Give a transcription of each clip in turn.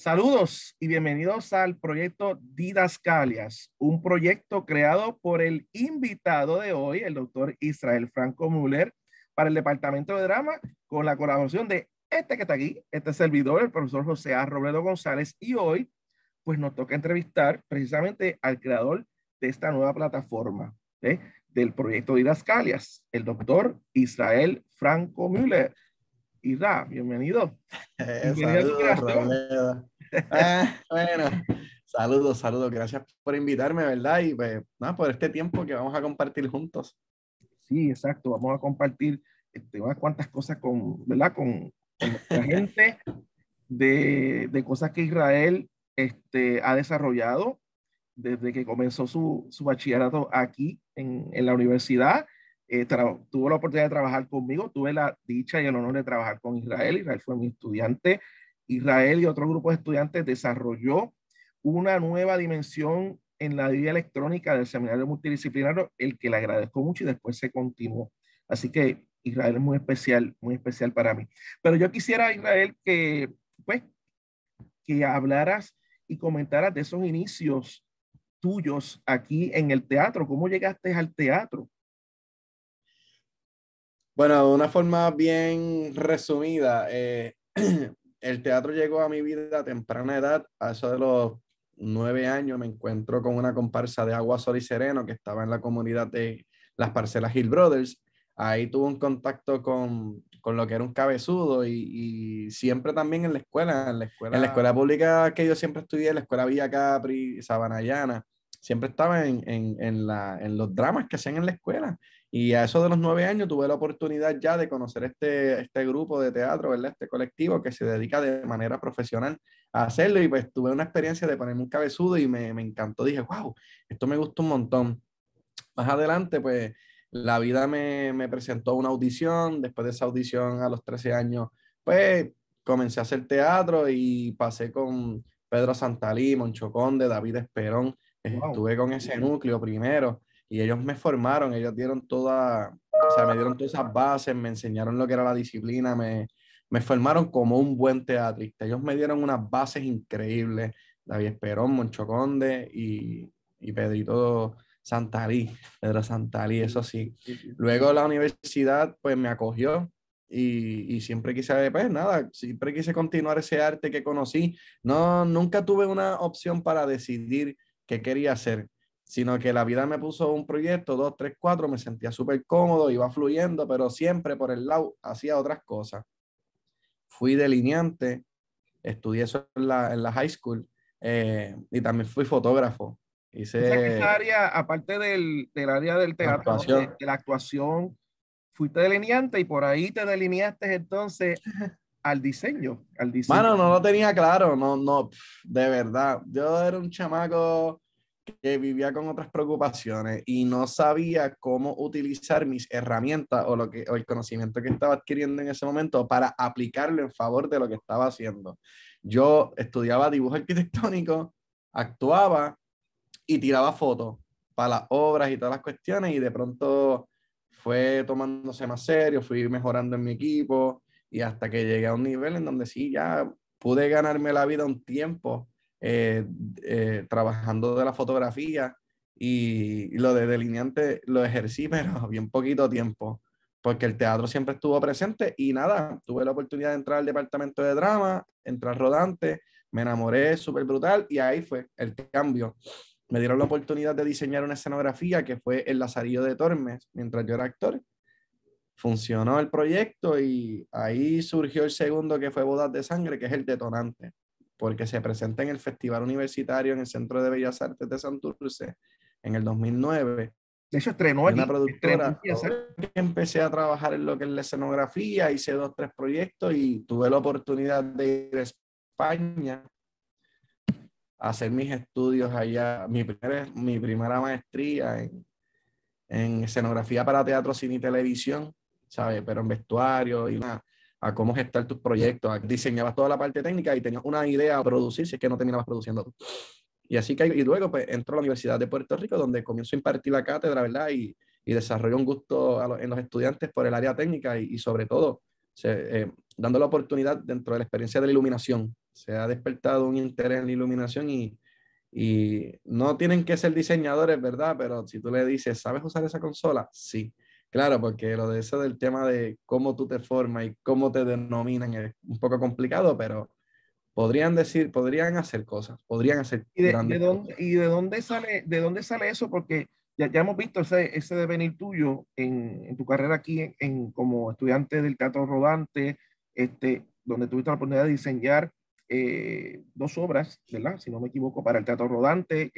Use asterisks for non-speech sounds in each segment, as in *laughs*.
Saludos y bienvenidos al proyecto Didascalias, un proyecto creado por el invitado de hoy, el doctor Israel Franco Müller, para el Departamento de Drama, con la colaboración de este que está aquí, este servidor, el profesor José A. González, y hoy pues nos toca entrevistar precisamente al creador de esta nueva plataforma ¿eh? del proyecto Didascalias, el doctor Israel Franco Müller. Ira, bienvenido. Eh, Ah, bueno, saludos, saludos. Gracias por invitarme, ¿verdad? Y pues, nada, por este tiempo que vamos a compartir juntos. Sí, exacto. Vamos a compartir este, unas cuantas cosas con, ¿verdad? Con, gente de, de, cosas que Israel este, ha desarrollado desde que comenzó su, bachillerato aquí en, la universidad. Eh, tuvo la oportunidad de trabajar conmigo, tuve la dicha y el honor de trabajar con Israel. Israel fue mi estudiante Israel y otro grupo de estudiantes desarrolló una nueva dimensión en la vida electrónica del seminario multidisciplinario, el que le agradezco mucho y después se continuó. Así que Israel es muy especial, muy especial para mí. Pero yo quisiera, Israel, que, pues, que hablaras y comentaras de esos inicios tuyos aquí en el teatro. ¿Cómo llegaste al teatro? Bueno, de una forma bien resumida, eh, *clears throat* el teatro llegó a mi vida a temprana edad, a eso de los nueve años me encuentro con una comparsa de Agua, Sol y Sereno que estaba en la comunidad de las parcelas Hill Brothers. Ahí tuve un contacto con, lo que era un cabezudo y, siempre también en la escuela, en la escuela, pública que yo siempre estudié, en la escuela Villa Capri, Sabanayana, siempre estaba en, en los dramas que hacían en la escuela y a eso de los nueve años tuve la oportunidad ya de conocer este, este, grupo de teatro, ¿verdad? este colectivo que se dedica de manera profesional a hacerlo y pues tuve una experiencia de ponerme un cabezudo y me, me encantó. Dije, wow, esto me gusta un montón. Más adelante, pues la vida me, me presentó una audición, después de esa audición a los 13 años, pues comencé a hacer teatro y pasé con Pedro Santalí, Moncho Conde, David Esperón, estuve con ese núcleo primero y ellos me formaron, ellos dieron toda, o sea, me dieron todas esas bases, me enseñaron lo que era la disciplina, me, me formaron como un buen teatrista. Ellos me dieron unas bases increíbles, David Esperón, Moncho Conde y, y Pedrito Santalí, Pedro Santalí, eso sí. Luego la universidad pues me acogió y, y, siempre quise, pues nada, siempre quise continuar ese arte que conocí. No, nunca tuve una opción para decidir qué quería hacer sino que la vida me puso un proyecto, dos, tres, cuatro, me sentía súper cómodo, iba fluyendo, pero siempre por el lado hacía otras cosas. Fui delineante, estudié eso en la, high school eh, y también fui fotógrafo. Hice, esa área, aparte del, área del teatro, De, la actuación, fuiste delineante y por ahí te delineaste entonces al diseño, al no lo tenía claro, no, no, de verdad. Yo era un chamaco que vivía con otras preocupaciones y no sabía cómo utilizar mis herramientas o, lo que, el conocimiento que estaba adquiriendo en ese momento para aplicarlo en favor de lo que estaba haciendo. Yo estudiaba dibujo *laughs* arquitectónico, actuaba y tiraba fotos para las obras y todas las cuestiones y de pronto fue tomándose más serio, fui mejorando en mi equipo y hasta que llegué a un nivel en donde sí, ya pude ganarme la vida un tiempo eh, eh, trabajando de la fotografía y, y, lo de delineante lo ejercí, *laughs* pero bien poquito tiempo, porque el teatro siempre estuvo presente y nada, tuve la oportunidad de entrar al departamento de drama, entrar rodante, me enamoré súper brutal y ahí fue el cambio. Me dieron la oportunidad de diseñar una escenografía que fue el Lazarillo de Tormes mientras yo era actor funcionó el proyecto y ahí surgió el segundo que fue Bodas de Sangre, que es el detonante porque se presenta en el Festival Universitario en el Centro de Bellas Artes de Santurce en el 2009. De hecho, estrenó aquí. Una productora empecé a trabajar en lo que es la escenografía, hice dos, tres proyectos y tuve la oportunidad de ir a España a hacer mis estudios allá, mi, mi primera maestría en, en escenografía para teatro, cine y televisión, ¿sabes? Pero en vestuario y una, a cómo gestar tus proyectos, a, diseñabas toda la parte técnica y tenías una idea a producir si es que no terminabas produciendo tú. Y así que, y luego pues entro a la Universidad de Puerto Rico donde comienzo a impartir la cátedra, ¿verdad? Y, y un gusto en los estudiantes por el área técnica y, sobre todo eh, dando la oportunidad dentro de la experiencia de la iluminación. Se ha despertado un interés en la iluminación y, y no tienen que ser diseñadores, ¿verdad? Pero si tú le dices, ¿sabes usar esa consola? Sí. Claro, porque lo de eso del tema de cómo tú te formas y cómo te denominan es un poco complicado, pero podrían decir, podrían hacer cosas, podrían hacer ¿Y de, dónde, ¿Y de dónde sale, de dónde sale eso? Porque ya, ya hemos visto ese, ese devenir tuyo en, en tu carrera aquí en, como estudiante del Teatro Rodante, este, donde tuviste la oportunidad de diseñar eh, dos obras, ¿verdad? Si no me equivoco, para el Teatro Rodante,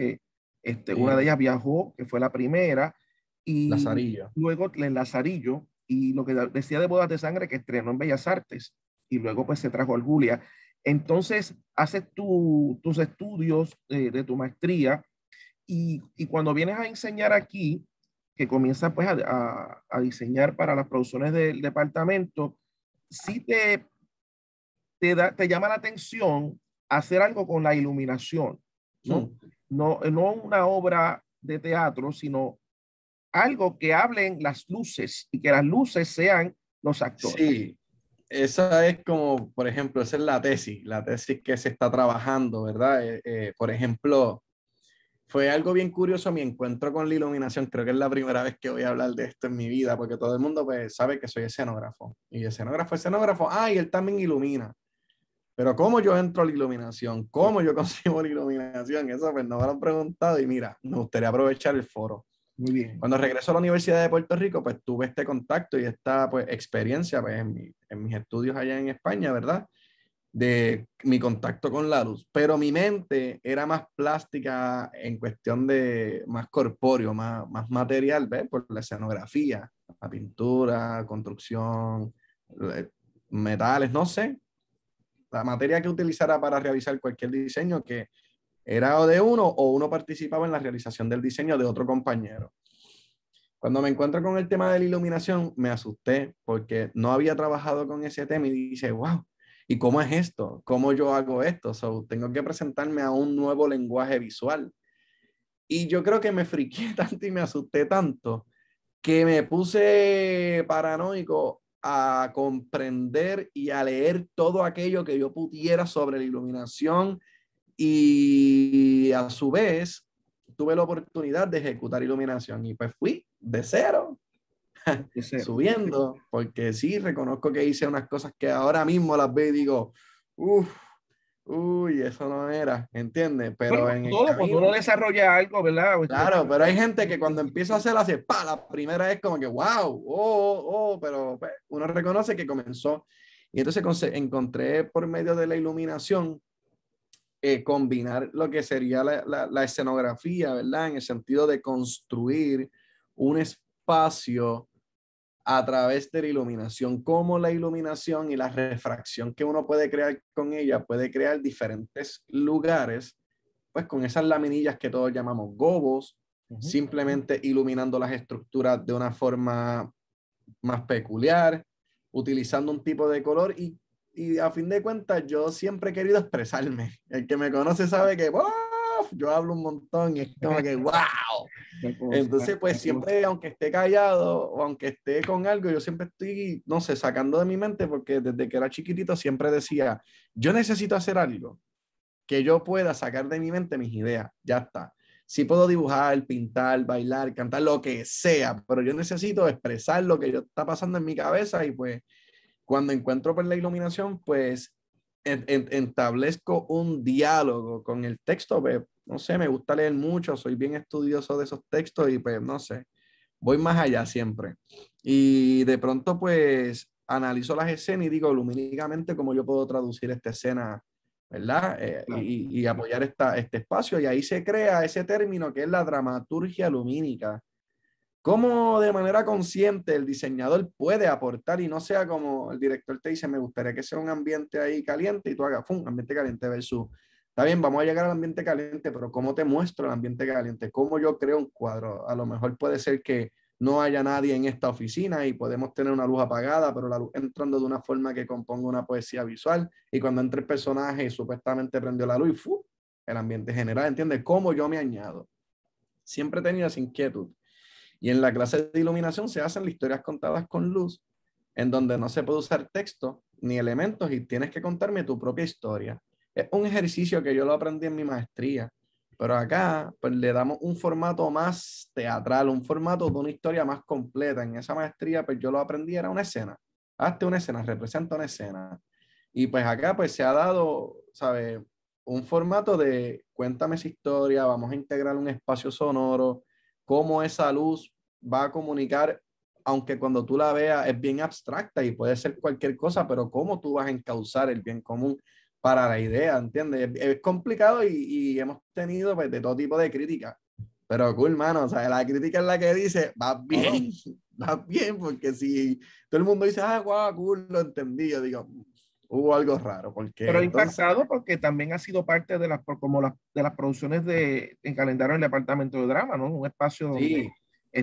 este, una de ellas viajó, que fue la primera, y Lazarillo. Luego el Lazarillo y lo que decía de Bodas de Sangre que estrenó en Bellas Artes y luego pues se trajo al Julia. Entonces haces tus estudios eh, de, tu maestría y, cuando vienes a enseñar aquí, que comienza pues a, a, diseñar para las producciones del departamento, si te, te, te llama la atención hacer algo con la iluminación, ¿no? No, no una obra de teatro, sino algo que hablen las luces y que las luces sean los actores. Sí, esa es como, por ejemplo, esa es la tesis, la tesis que se está trabajando, ¿verdad? Eh, eh, por ejemplo, fue algo bien curioso mi encuentro con la iluminación. Creo que es la primera vez que voy a hablar de esto en mi vida, porque todo el mundo pues, sabe que soy escenógrafo. Y escenógrafo, escenógrafo, ah, y él también ilumina. Pero cómo yo entro a la iluminación, cómo yo *laughs* consigo la iluminación, eso pues no me lo han preguntado y mira, me gustaría aprovechar el foro muy bien. Cuando regreso a la Universidad de Puerto Rico, pues tuve este contacto y esta pues, experiencia pues, en, mis estudios allá en España, ¿verdad? De mi contacto con la luz. Pero mi mente era más plástica en cuestión de más corpóreo, más, más material, ¿ves? Por la escenografía, la pintura, construcción, eh, metales, no sé. La materia que utilizara para realizar cualquier diseño que era o de uno o uno participaba en la realización del diseño de otro compañero. Cuando me encuentro con el tema de la iluminación, me asusté porque no había trabajado con ese tema y dije, wow, ¿y cómo es esto? ¿Cómo yo hago esto? tengo que presentarme a un nuevo lenguaje visual. Y yo creo que me friqué *laughs* tanto y me asusté tanto que me puse paranoico a comprender y a leer todo aquello que yo pudiera sobre la iluminación, y a su vez, tuve la oportunidad de ejecutar iluminación y pues fui de cero, *laughs* subiendo, porque sí, reconozco que hice unas cosas que ahora mismo las ve y digo, uff, uy, eso no era, ¿entiendes? Pero en todo, camino, desarrolla algo, ¿verdad? Claro, pero hay gente que cuando empieza a hacer la pa, la primera es como que, wow, oh, oh, pero pues, uno reconoce que comenzó. Y entonces encontré por medio de la iluminación eh, combinar lo que sería la, escenografía, ¿verdad? En el sentido de construir un espacio a través de la iluminación, como la iluminación y la refracción que uno puede crear con ella puede crear diferentes lugares, pues con esas laminillas que todos llamamos gobos, simplemente iluminando las estructuras de una forma más peculiar, utilizando un tipo de color y y a fin de cuentas yo siempre he querido expresarme. El que me conoce sabe que yo hablo un montón y es como que *laughs* wow. Entonces pues siempre, aunque esté callado o aunque esté con algo, yo siempre estoy, no sé, sacando de mi mente porque desde que era chiquitito siempre decía, yo necesito hacer algo que yo pueda sacar de mi mente mis ideas. Ya está. Si puedo dibujar, pintar, bailar, cantar, lo que sea, pero yo necesito expresar lo que yo está pasando en mi cabeza y pues cuando encuentro pues, la iluminación, pues establezco un diálogo con el texto, pues, no sé, me gusta leer mucho, soy bien estudioso de esos textos y pues no sé, voy más allá siempre. Y de pronto pues analizo las escenas y digo lumínicamente cómo yo puedo traducir esta escena, ¿verdad? Eh, y, apoyar este espacio. Y ahí se crea ese término que es la dramaturgia lumínica, ¿Cómo de manera consciente el diseñador puede aportar y no sea como el director te dice, me gustaría que sea un ambiente ahí caliente y tú hagas, un ambiente caliente versus, está bien, vamos a llegar al ambiente caliente, pero ¿cómo te muestro el ambiente caliente? ¿Cómo yo creo un cuadro? A lo mejor puede ser que no haya nadie en esta oficina y podemos tener una luz apagada, pero la luz entrando de una forma que componga una poesía visual y cuando entre el personaje supuestamente prendió la luz y ¡fu! el ambiente general, ¿entiendes? ¿Cómo yo me añado? Siempre he tenido esa inquietud y en la clase de iluminación se hacen historias contadas con luz, en donde no se puede usar texto ni elementos y tienes que contarme tu propia historia. Es un ejercicio que yo lo aprendí en mi maestría, pero acá pues, le damos un formato más teatral, un formato de una historia más completa. En esa maestría pues yo lo aprendí, era una escena. Hazte una escena, representa una escena. Y pues acá pues se ha dado, ¿sabes? Un formato de cuéntame esa historia, vamos a integrar un espacio sonoro, cómo esa luz va a comunicar, aunque cuando tú la veas es bien abstracta y puede ser cualquier cosa, pero cómo tú vas a encauzar el bien común para la idea, ¿entiendes? Es, complicado y, y, hemos tenido pues, de todo tipo de críticas. Pero cool, mano, o sea, la crítica es la que dice, va bien, *laughs* va bien, porque si todo el mundo dice, ah, guau, wow, cool, lo entendí, yo digo, mm, hubo algo raro. Porque Pero entonces... impactado porque también ha sido parte de las, como las, de las producciones de, en calendario el departamento de drama, ¿no? Un espacio donde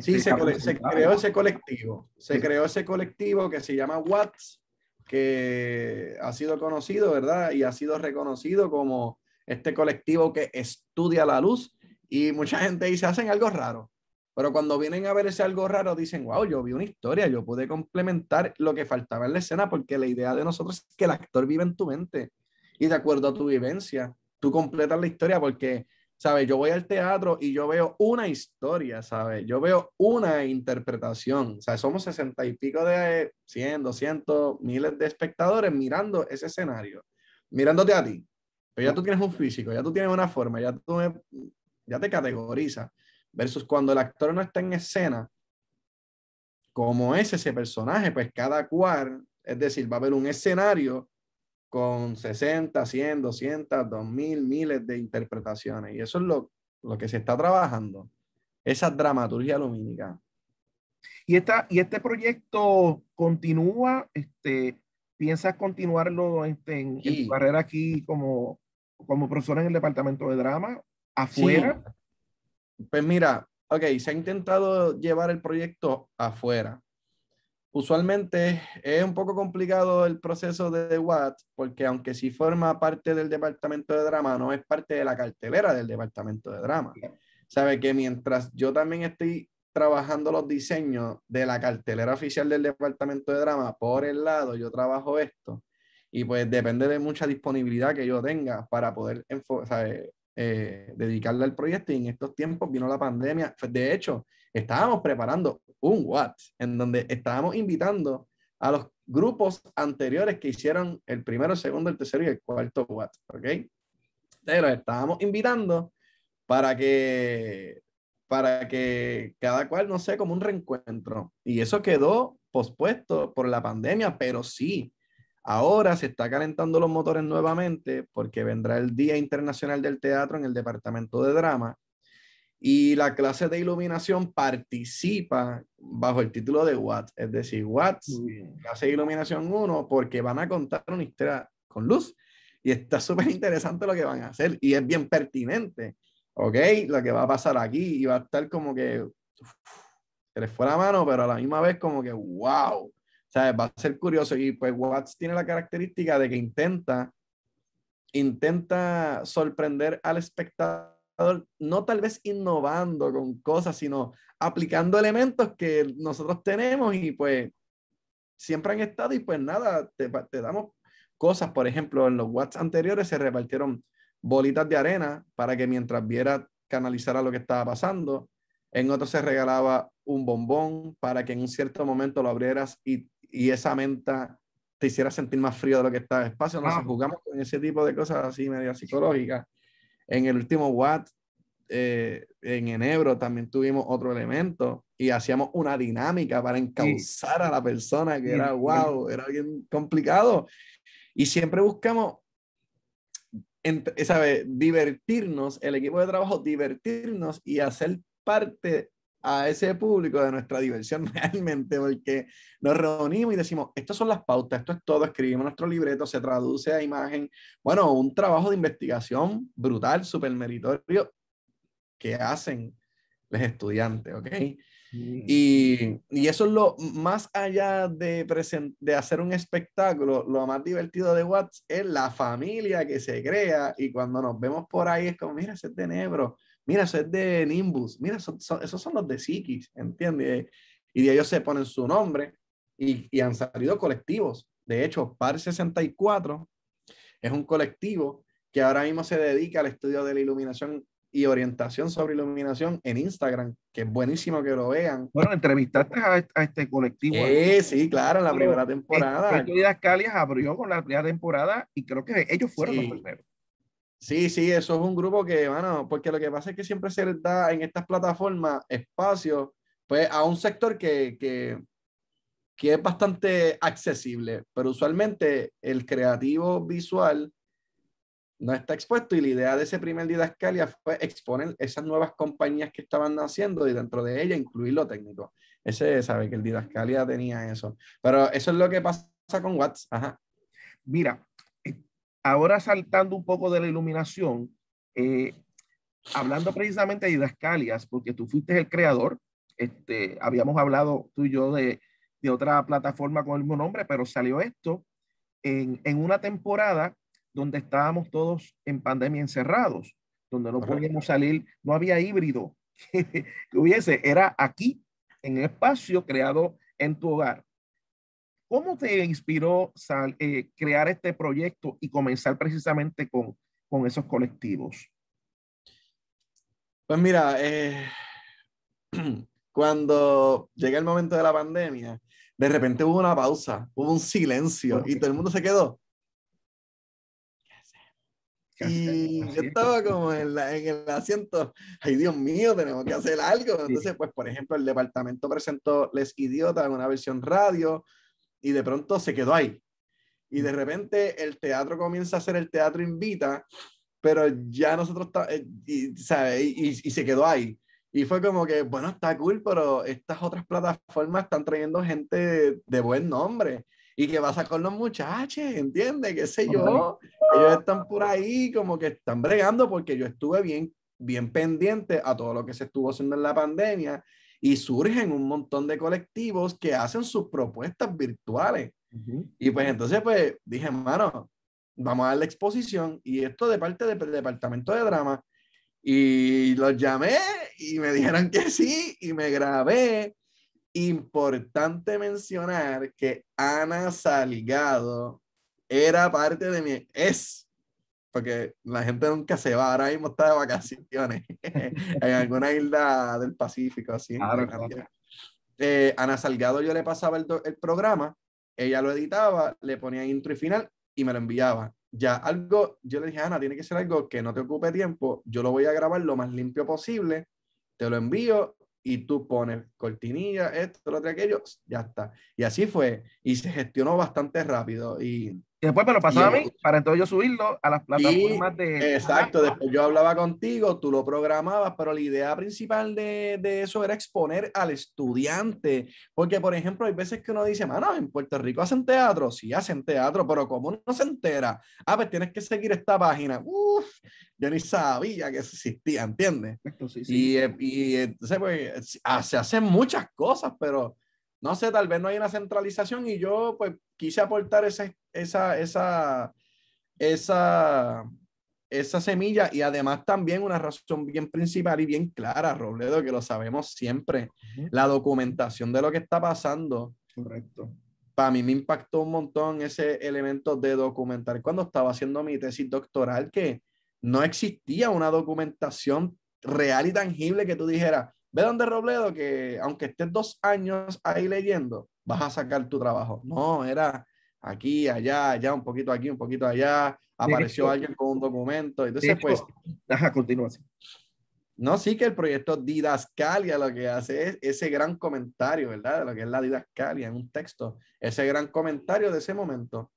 Sí, se, creó ese colectivo, se creó ese colectivo que se llama Watts, que ha sido conocido, ¿verdad? Y ha sido reconocido como este colectivo que estudia la luz y mucha gente dice, hacen algo raro, pero cuando vienen a ver ese algo raro dicen, wow, yo vi una historia, yo pude complementar lo que faltaba en la escena porque la idea de nosotros es que el actor vive en tu mente y de acuerdo a tu vivencia, tú completas la historia porque ¿sabes? Yo voy al teatro y yo veo una historia, ¿sabes? Yo veo una interpretación. O sea, somos sesenta y pico de 100, 200, miles de espectadores mirando ese escenario, mirándote a ti. Pero ya tú tienes un físico, ya tú tienes una forma, ya tú ya te categoriza. Versus cuando el actor no está en escena, como es ese personaje, pues cada cual, es decir, va a haber un escenario con 60, 100, 200, 2000, miles de interpretaciones. Y eso es lo, que se está trabajando, esa dramaturgia lumínica. Y, esta, y este proyecto continúa, este, ¿piensas continuarlo en, tu carrera aquí como, como profesora en el departamento de drama, afuera? Pues mira, ok, se ha intentado llevar el proyecto afuera. Usualmente es un poco complicado el proceso de Watt, porque aunque sí forma parte del departamento de drama, no es parte de la cartelera del departamento de drama. Sabe que mientras yo también estoy trabajando los diseños de la cartelera oficial del departamento de drama, por el lado yo trabajo esto, y pues depende de mucha disponibilidad que yo tenga para poder eh, dedicarle al proyecto, y en estos tiempos vino la pandemia. De hecho, estábamos preparando un Watt en donde estábamos invitando a los grupos anteriores que hicieron el primero, el segundo, el tercero y el cuarto Watt, ¿ok? Pero estábamos invitando para que, para que cada cual, no sé, como un reencuentro. Y eso quedó pospuesto por la pandemia, pero sí, Ahora se está calentando los motores nuevamente porque vendrá el Día Internacional del Teatro en el Departamento de Drama y la clase de iluminación participa bajo el título de Watts, es decir, Watts, clase de iluminación 1, porque van a contar una historia con luz. Y está súper interesante lo que van a hacer y es bien pertinente, ¿ok? Lo que va a pasar aquí y va a estar como que se les fue la mano, pero a la misma vez como que, wow, sea, Va a ser curioso. Y pues Watts tiene la característica de que intenta, intenta sorprender al espectador no tal vez innovando con cosas, sino aplicando elementos que nosotros tenemos y pues siempre han estado y pues nada, te, damos cosas. Por ejemplo, en los Watts anteriores se repartieron bolitas de arena para que mientras viera canalizara lo que estaba pasando. En otros se regalaba un bombón para que en un cierto momento lo abrieras y, esa menta te hiciera sentir más frío de lo que estaba espacio. nos jugamos con ese tipo de cosas así, medio psicológicas. En el último Watt, eh, en enero, también tuvimos otro elemento y hacíamos una dinámica para encauzar a la persona, que era wow, era bien complicado. Y siempre buscamos divertirnos, el equipo de trabajo, divertirnos y hacer parte a ese público de nuestra diversión *laughs* realmente, porque nos reunimos y decimos, estas son las pautas, esto es todo, escribimos nuestro libreto, se traduce a imagen. Bueno, un trabajo de investigación brutal, súper meritorio, que hacen los estudiantes, ¿ok? Y, y, eso es lo más allá de, de hacer un espectáculo, lo más divertido de Watts es la familia que se crea y cuando nos vemos por ahí es como, mira ese tenebro, mira, eso es de Nimbus, mira, esos son los de Psiquis, ¿entiendes? Y de ellos se ponen su nombre y, han salido colectivos. De hecho, Par 64 es un colectivo que ahora mismo se dedica al estudio de la iluminación y orientación sobre iluminación en Instagram, que es buenísimo que lo vean. Bueno, entrevistaste a, este colectivo. Eh, sí, claro, en la primera temporada. de este, este Ascalias abrió con la primera temporada y creo que ellos fueron los primeros. Sí, sí, eso es un grupo que, bueno, porque lo que pasa es que siempre se da en estas plataformas espacio pues, a un sector que, que, es bastante accesible, pero usualmente el creativo visual no está expuesto y la idea de ese primer Didascalia fue exponer esas nuevas compañías que estaban naciendo y dentro de ella incluir lo técnico. Ese sabe que el Didascalia tenía eso. Pero eso es lo que pasa con Watts. Mira, Ahora saltando un poco de la iluminación, eh, hablando precisamente de didascalias, porque tú fuiste el creador, este, habíamos hablado tú y yo de, otra plataforma con el mismo nombre, pero salió esto en, una temporada donde estábamos todos en pandemia encerrados, donde no podíamos salir, no había híbrido *laughs* que, hubiese, era aquí, en el espacio creado en tu hogar. ¿Cómo te inspiró eh, crear este proyecto y comenzar precisamente con, esos colectivos? Pues mira, eh, *clears throat* cuando llega el momento de la pandemia, de repente hubo una pausa, hubo un silencio y todo el mundo se quedó. Y yo estaba como en, en, el asiento, ay Dios mío, tenemos que hacer algo. Entonces, pues, por ejemplo, el departamento presentó Les Idiotas en una versión radio, y de pronto se quedó ahí. Y de mm. repente el teatro comienza a ser el teatro invita, pero ya nosotros, eh, y, Y, se quedó ahí. Y fue como que, bueno, está cool, pero estas otras plataformas están trayendo gente de, buen nombre y que pasa con los muchachos, ¿entiendes? ¿Qué sé yo? Ellos están por ahí como que están bregando porque yo estuve bien, bien pendiente a todo lo que se estuvo haciendo en la pandemia y surgen un montón de colectivos que hacen sus propuestas virtuales. Y pues entonces, pues dije, hermano, vamos a dar la exposición y esto de parte del departamento de drama. Y los llamé y me *laughs* dijeron que sí y me grabé. Importante mencionar que Ana Salgado era parte de mi, es porque la gente nunca se va, ahora mismo está de vacaciones *laughs* en alguna isla del Pacífico, así. Claro, claro. Eh, Ana Salgado yo le pasaba el, programa, ella lo editaba, le ponía intro y final y me lo enviaba. Ya algo, yo le dije, Ana, tiene que ser algo que no te ocupe tiempo, yo lo voy a grabar lo más limpio posible, te lo envío y tú pones cortinilla, esto, lo otro, aquello, ya está. Y así fue, y se gestionó bastante rápido y y después me lo pasaba a mí para entonces yo subirlo a las plataformas de. Exacto, después yo hablaba contigo, tú lo programabas, pero la idea principal de, de, eso era exponer al estudiante. Porque, por ejemplo, hay veces que uno dice, mano, en Puerto Rico hacen teatro. Sí, hacen teatro, pero ¿cómo no se entera? Ah, pues tienes que seguir esta página. Uf, yo ni sabía que existía, ¿entiendes? Y, eh, y entonces, pues, ah, se hacen muchas cosas, pero no sé, tal vez no hay una centralización y yo pues quise aportar ese, esa, esa, esa, esa semilla y además también una razón bien principal y bien clara, Robledo, que lo sabemos siempre, la documentación de lo que está pasando. Correcto. Para mí me impactó un montón ese elemento de documentar cuando estaba haciendo mi tesis doctoral que no existía una documentación real y tangible que tú dijeras, ve donde Robledo que aunque estés dos años ahí leyendo, vas a sacar tu trabajo. No, era aquí, allá, allá, un poquito aquí, un poquito allá, apareció alguien con un documento, entonces pues... a continuación. No, sí que el proyecto Didascalia lo que hace es ese gran comentario, ¿verdad? De lo que es la Didascalia en un texto, ese gran comentario de ese momento.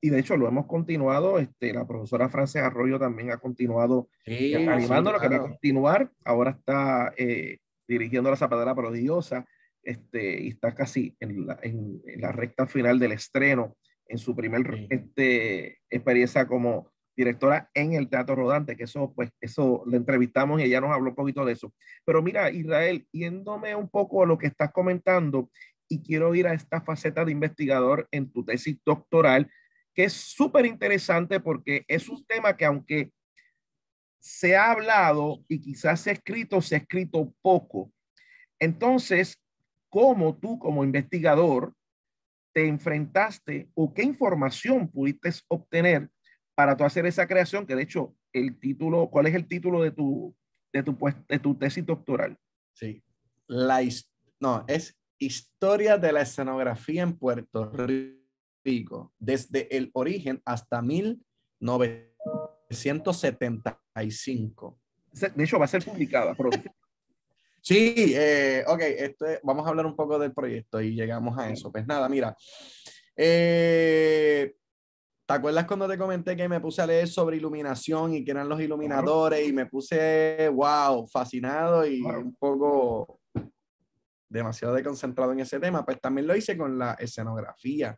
Y de hecho lo hemos continuado, este, la profesora Frances Arroyo también ha continuado animando lo que va a continuar, ahora está eh, dirigiendo la zapatera prodigiosa, este, y está casi en la, en la recta final del estreno en su primer experiencia como directora en el Teatro Rodante, que eso, pues, eso le entrevistamos y ella nos habló un poquito de eso. Pero mira, Israel, yéndome un poco a lo que estás comentando, y quiero ir a esta faceta de investigador en tu tesis doctoral, que es súper interesante porque es un tema que aunque se ha hablado y quizás se ha escrito, se ha escrito poco. Entonces, ¿cómo tú como investigador te enfrentaste o qué información pudiste obtener para tú hacer esa creación, que de hecho, el título, ¿cuál es el título de tu, de tu, tesis doctoral? Sí, la, no, es Historia de la escenografía en Puerto Rico, desde el origen hasta 1975. De hecho, va a ser publicada pronto. Sí, eh, ok, vamos a hablar un poco del proyecto y llegamos a eso. Pues nada, mira. Eh, ¿Te acuerdas cuando te comenté que me puse a leer sobre iluminación y que eran los iluminadores y me puse, wow, fascinado y un poco demasiado concentrado en ese tema? Pues también lo hice con la escenografía.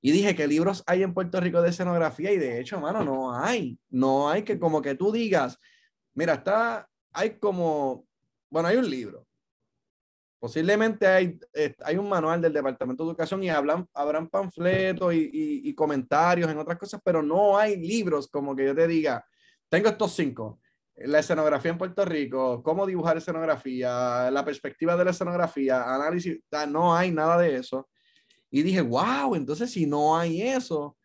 Y dije ¿qué libros hay en Puerto Rico de escenografía y de hecho, mano, no hay. No hay que como que tú digas, mira, está, hay como bueno, hay un libro. Posiblemente hay, eh, hay un manual del Departamento de Educación y hablan, habrán panfletos y, y comentarios en otras cosas, pero no hay libros como que yo te diga, tengo estos cinco la escenografía en Puerto Rico, cómo dibujar escenografía, la perspectiva de la escenografía, análisis, no hay nada de eso. Y dije, wow, entonces si no hay eso,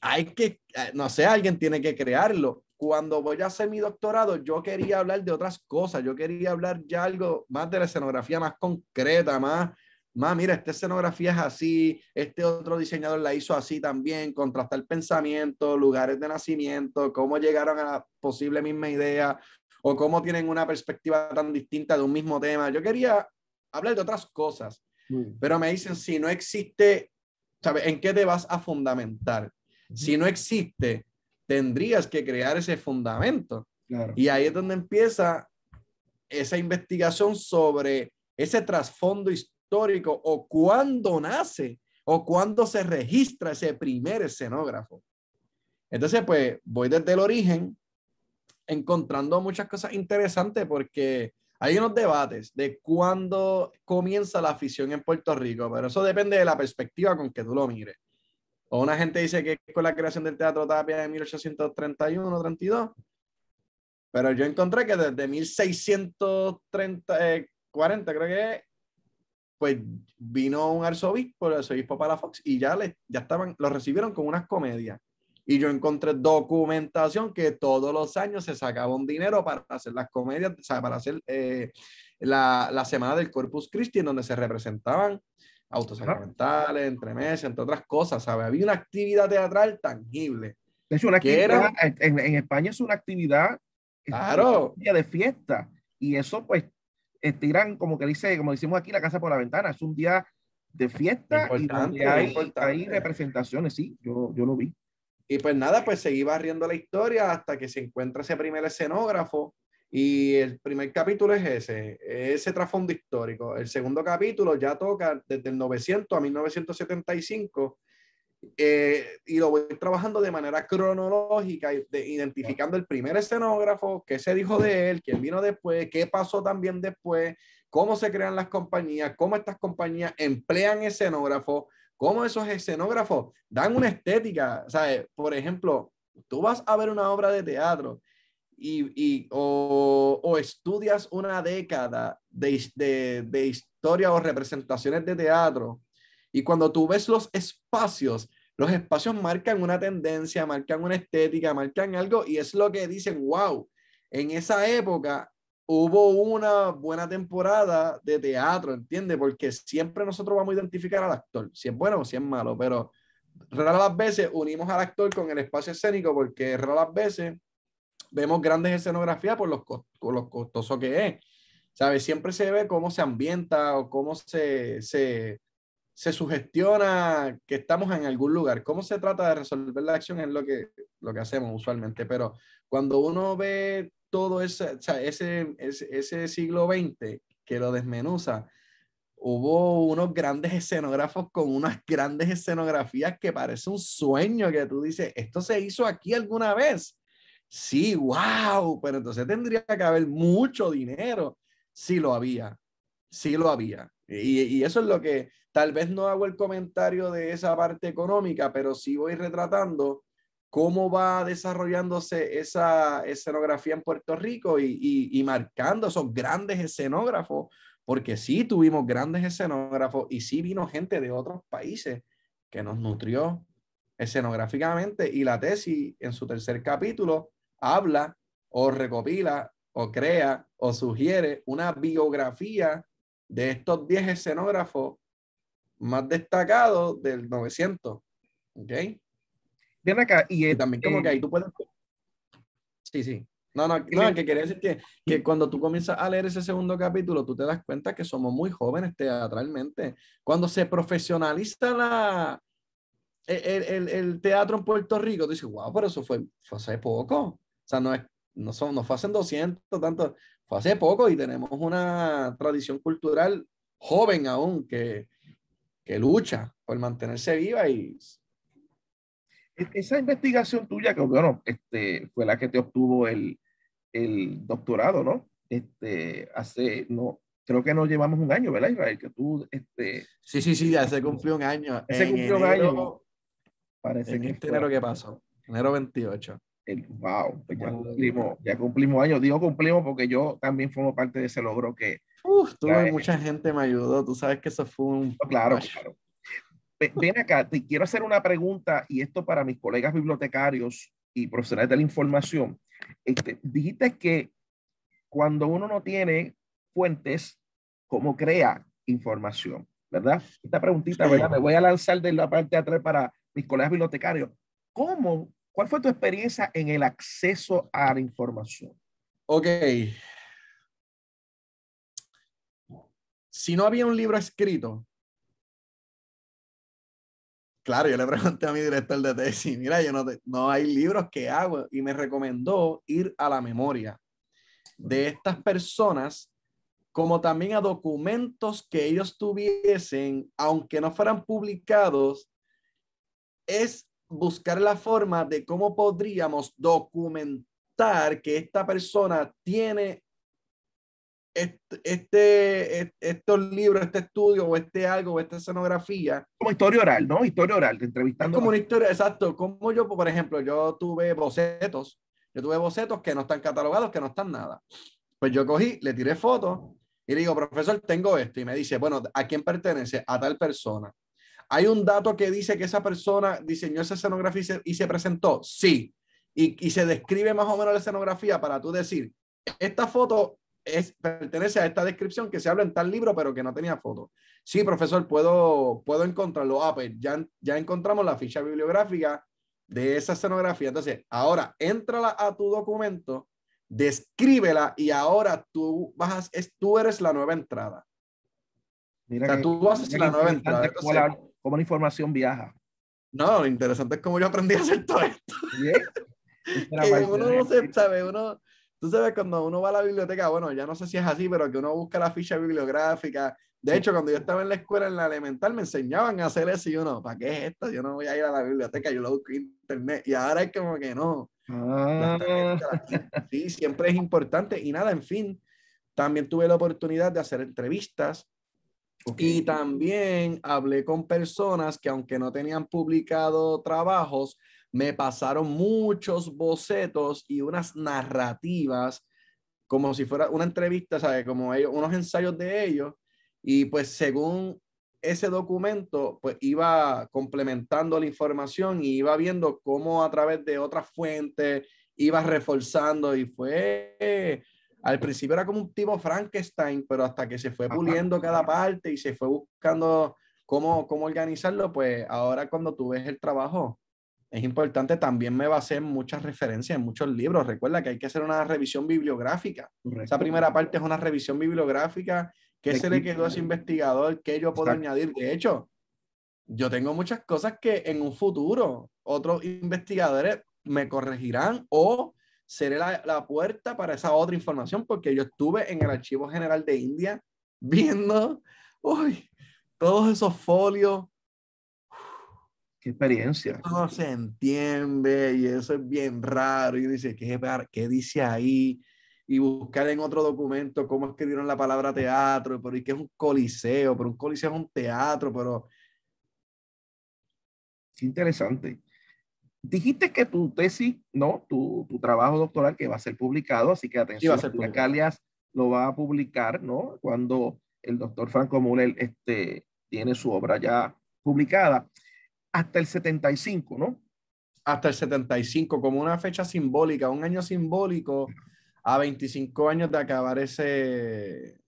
hay que, eh, no sé, alguien tiene que crearlo cuando voy a hacer mi doctorado, yo quería hablar de otras cosas, yo quería hablar ya algo más de la escenografía más concreta, más, más, mira, esta escenografía es así, este otro diseñador la hizo así también, contrastar pensamiento, lugares de nacimiento, cómo llegaron a la posible misma idea o cómo tienen una perspectiva tan distinta de un mismo tema. Yo quería hablar de otras cosas, pero me dicen, si no existe, ¿sabes? ¿En qué te vas a fundamentar? Si no existe, tendrías que crear ese fundamento. Y ahí es donde empieza esa investigación sobre ese trasfondo histórico o cuándo nace o cuándo se registra ese primer escenógrafo. Entonces, pues voy desde el origen encontrando muchas cosas interesantes porque hay unos debates de cuándo comienza la afición en Puerto Rico, pero eso depende de la perspectiva con que tú lo mires. O una gente dice que es con la creación del Teatro Tapia de 1831-32, pero yo encontré que desde 1630, eh, creo que pues vino un arzobispo, el arzobispo Palafox, y ya, le, ya estaban, lo recibieron con unas comedias. Y yo encontré documentación que todos los años se sacaba un dinero para hacer las comedias, o sea, para hacer eh, la, semana del Corpus Christi, en donde se representaban autos sacramentales, meses entre otras cosas, ¿sabes? Había una actividad teatral tangible. es una en, España es una actividad este, claro. día de fiesta. Y eso, pues, tiran, este, como que dice, como decimos aquí, la casa por la ventana. Es un día de fiesta y hay, hay, representaciones, sí, yo, yo lo vi. Y pues nada, pues seguí barriendo la historia hasta que se encuentra ese primer escenógrafo y el primer capítulo es ese, ese trasfondo histórico. El segundo capítulo ya toca desde el 900 a 1975 eh, y lo voy trabajando de manera cronológica, identificando el primer escenógrafo, qué se dijo de él, quién vino después, qué pasó también después, cómo se crean las compañías, cómo estas compañías emplean escenógrafos, cómo esos escenógrafos dan una estética. sea, eh, Por ejemplo, tú vas a ver una obra de teatro y, o, estudias una década de, historia o representaciones de teatro, y cuando tú ves los espacios, los espacios marcan una tendencia, marcan una estética, marcan algo, y es lo que dicen, wow, en esa época hubo una buena temporada de teatro, ¿entiendes? Porque siempre nosotros vamos a identificar al actor, si es bueno o si es malo, pero raras veces unimos al actor con el espacio escénico, porque raras veces vemos grandes escenografías por los, los costoso que es. ¿Sabes? Siempre se ve cómo se ambienta o cómo se, se, se, sugestiona que estamos en algún lugar. Cómo se trata de resolver la acción es lo que, lo que hacemos usualmente. Pero cuando uno ve todo ese, ese, ese, ese siglo XX que lo desmenuza, hubo unos grandes escenógrafos con unas grandes escenografías que parece un sueño que tú dices, esto se hizo aquí alguna vez. Sí, wow, pero entonces tendría que haber mucho dinero. Sí lo había, sí lo había. Y, eso es lo que tal vez no hago el comentario de esa parte económica, pero sí voy retratando cómo va desarrollándose esa escenografía en Puerto Rico y, y, y marcando esos grandes escenógrafos, porque sí tuvimos grandes escenógrafos y sí vino gente de otros países que nos nutrió escenográficamente y la tesis en su tercer capítulo habla o recopila o crea o sugiere una biografía de estos 10 escenógrafos más destacados del 900. ¿Ok? Bien acá. Y, también como que ahí tú puedes... Sí, sí. No, no, no, que quería decir que, que, cuando tú comienzas a leer ese segundo capítulo, tú te das cuenta que somos muy jóvenes teatralmente. Cuando se profesionaliza la, e, e, el, el, teatro en Puerto Rico, tú dices, wow, pero eso fue, fue hace poco no, es, no, son, no fue hace 200, tanto, fue hace poco y tenemos una tradición cultural joven aún que, que lucha por mantenerse viva y... E-, esa investigación tuya, que bueno, este, fue la que te obtuvo el, el doctorado, ¿no? Este, hace, no, creo que nos llevamos un año, ¿verdad, Israel? Que tú, este... Sí, sí, sí, ya se cumplió un año. Se cumplió un año. Parece en que este enero que pasó, enero 28 el, wow, pues ya cumplimos, ya cumplimos años. Digo cumplimos porque yo también formo parte de ese logro que. tuve mucha gente me ayudó, tú sabes que eso fue un. Claro, Ven acá, te quiero hacer una pregunta y esto para mis colegas bibliotecarios y profesionales de la información. Este, dijiste que cuando uno no tiene fuentes, ¿cómo crea información? ¿Verdad? Esta preguntita, ¿verdad? Me voy a lanzar de la parte de atrás para mis colegas bibliotecarios. ¿Cómo ¿Cuál fue tu experiencia en el acceso a la información? Ok. Si no había un libro escrito, claro, yo le pregunté a mi director de tesis, mira, yo no, no hay libros que hago y me recomendó ir a la memoria de estas personas como también a documentos que ellos tuviesen, aunque no fueran publicados, es buscar la forma de cómo podríamos documentar que esta persona tiene este, estos libros, este estudio o este algo, o esta escenografía. Como historia oral, ¿no? Historia oral, entrevistando. como una historia, exacto. Como yo, por ejemplo, yo tuve bocetos, yo tuve bocetos que no están catalogados, que no están nada. Pues yo cogí, le tiré fotos y le digo, profesor, tengo esto. Y me dice, bueno, ¿a quién pertenece? A tal persona. ¿Hay un dato que dice que esa persona diseñó esa escenografía y se, presentó? Sí. Y, se describe más o menos la escenografía para tú decir, esta foto pertenece a esta descripción que se habla en tal libro, pero que no tenía foto. Sí, profesor, puedo, puedo encontrarlo. Ah, pues ya, ya encontramos la ficha bibliográfica de esa escenografía. Entonces, ahora, entrala a tu documento, descríbela y ahora tú, bajas, tú eres la nueva entrada. Mira tú haces la nueva entrada cómo la información viaja. No, lo interesante es cómo yo aprendí a hacer todo esto. *laughs* uno no se sabe, uno, tú sabes, cuando uno va a la biblioteca, bueno, ya no sé si es así, pero que uno busca la ficha bibliográfica. De hecho, cuando yo estaba en la escuela, en la elemental, me enseñaban a hacer eso y uno, ¿para qué es esto? Yo no voy a ir a la biblioteca, yo lo busco en internet. Y ahora es como que no. Ah. Sí, siempre es importante. Y nada, en fin, también tuve la oportunidad de hacer entrevistas y también hablé con personas que aunque no tenían publicado trabajos, me pasaron muchos bocetos y unas narrativas, como si fuera una entrevista, ¿sabes? Como ellos, unos ensayos de ellos. Y pues según ese documento, pues iba complementando la información y iba viendo cómo a través de otras fuentes iba reforzando y fue al principio era como un tipo Frankenstein, pero hasta que se fue puliendo cada parte y se fue buscando cómo, cómo organizarlo, pues ahora cuando tú ves el trabajo, es importante, también me va a hacer muchas referencias, en muchos libros. Recuerda que hay que hacer una revisión bibliográfica. Esa primera parte es una revisión bibliográfica. ¿Qué se le quedó a ese investigador? ¿Qué yo puedo añadir? De hecho, yo tengo muchas cosas que en un futuro otros investigadores me corregirán o seré la, la, puerta para esa otra información porque yo estuve en el Archivo General de India *laughs* viendo todos esos folios. Qué experiencia. No se entiende y eso es bien raro. Y dice, ¿qué, qué dice ahí? y buscar en otro documento cómo escribieron la palabra teatro, pero y que es un coliseo, pero un coliseo es un teatro, pero... Qué interesante. Dijiste que tu tesis, ¿no? Tu, trabajo doctoral que va a ser publicado, así que atención, sí la Calias lo va a publicar, ¿no? Cuando el doctor Franco Muller este, tiene su obra ya publicada, hasta el 75, ¿no? Hasta el 75, como una fecha simbólica, un año simbólico a 25 años de acabar ese,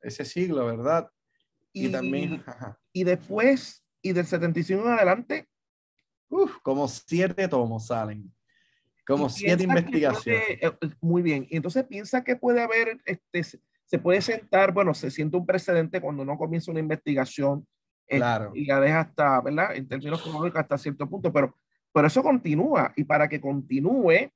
ese siglo, ¿verdad? Y, también... Y después, y del 75 en adelante, uf, como siete tomos salen. Como siete investigaciones. Eh, eh, muy bien. Y entonces piensa que puede haber, este, se puede sentar, bueno, se siente un precedente cuando uno comienza una investigación eh, y la deja hasta, ¿verdad? En términos económicos hasta cierto punto, pero, pero eso continúa y para que continúe,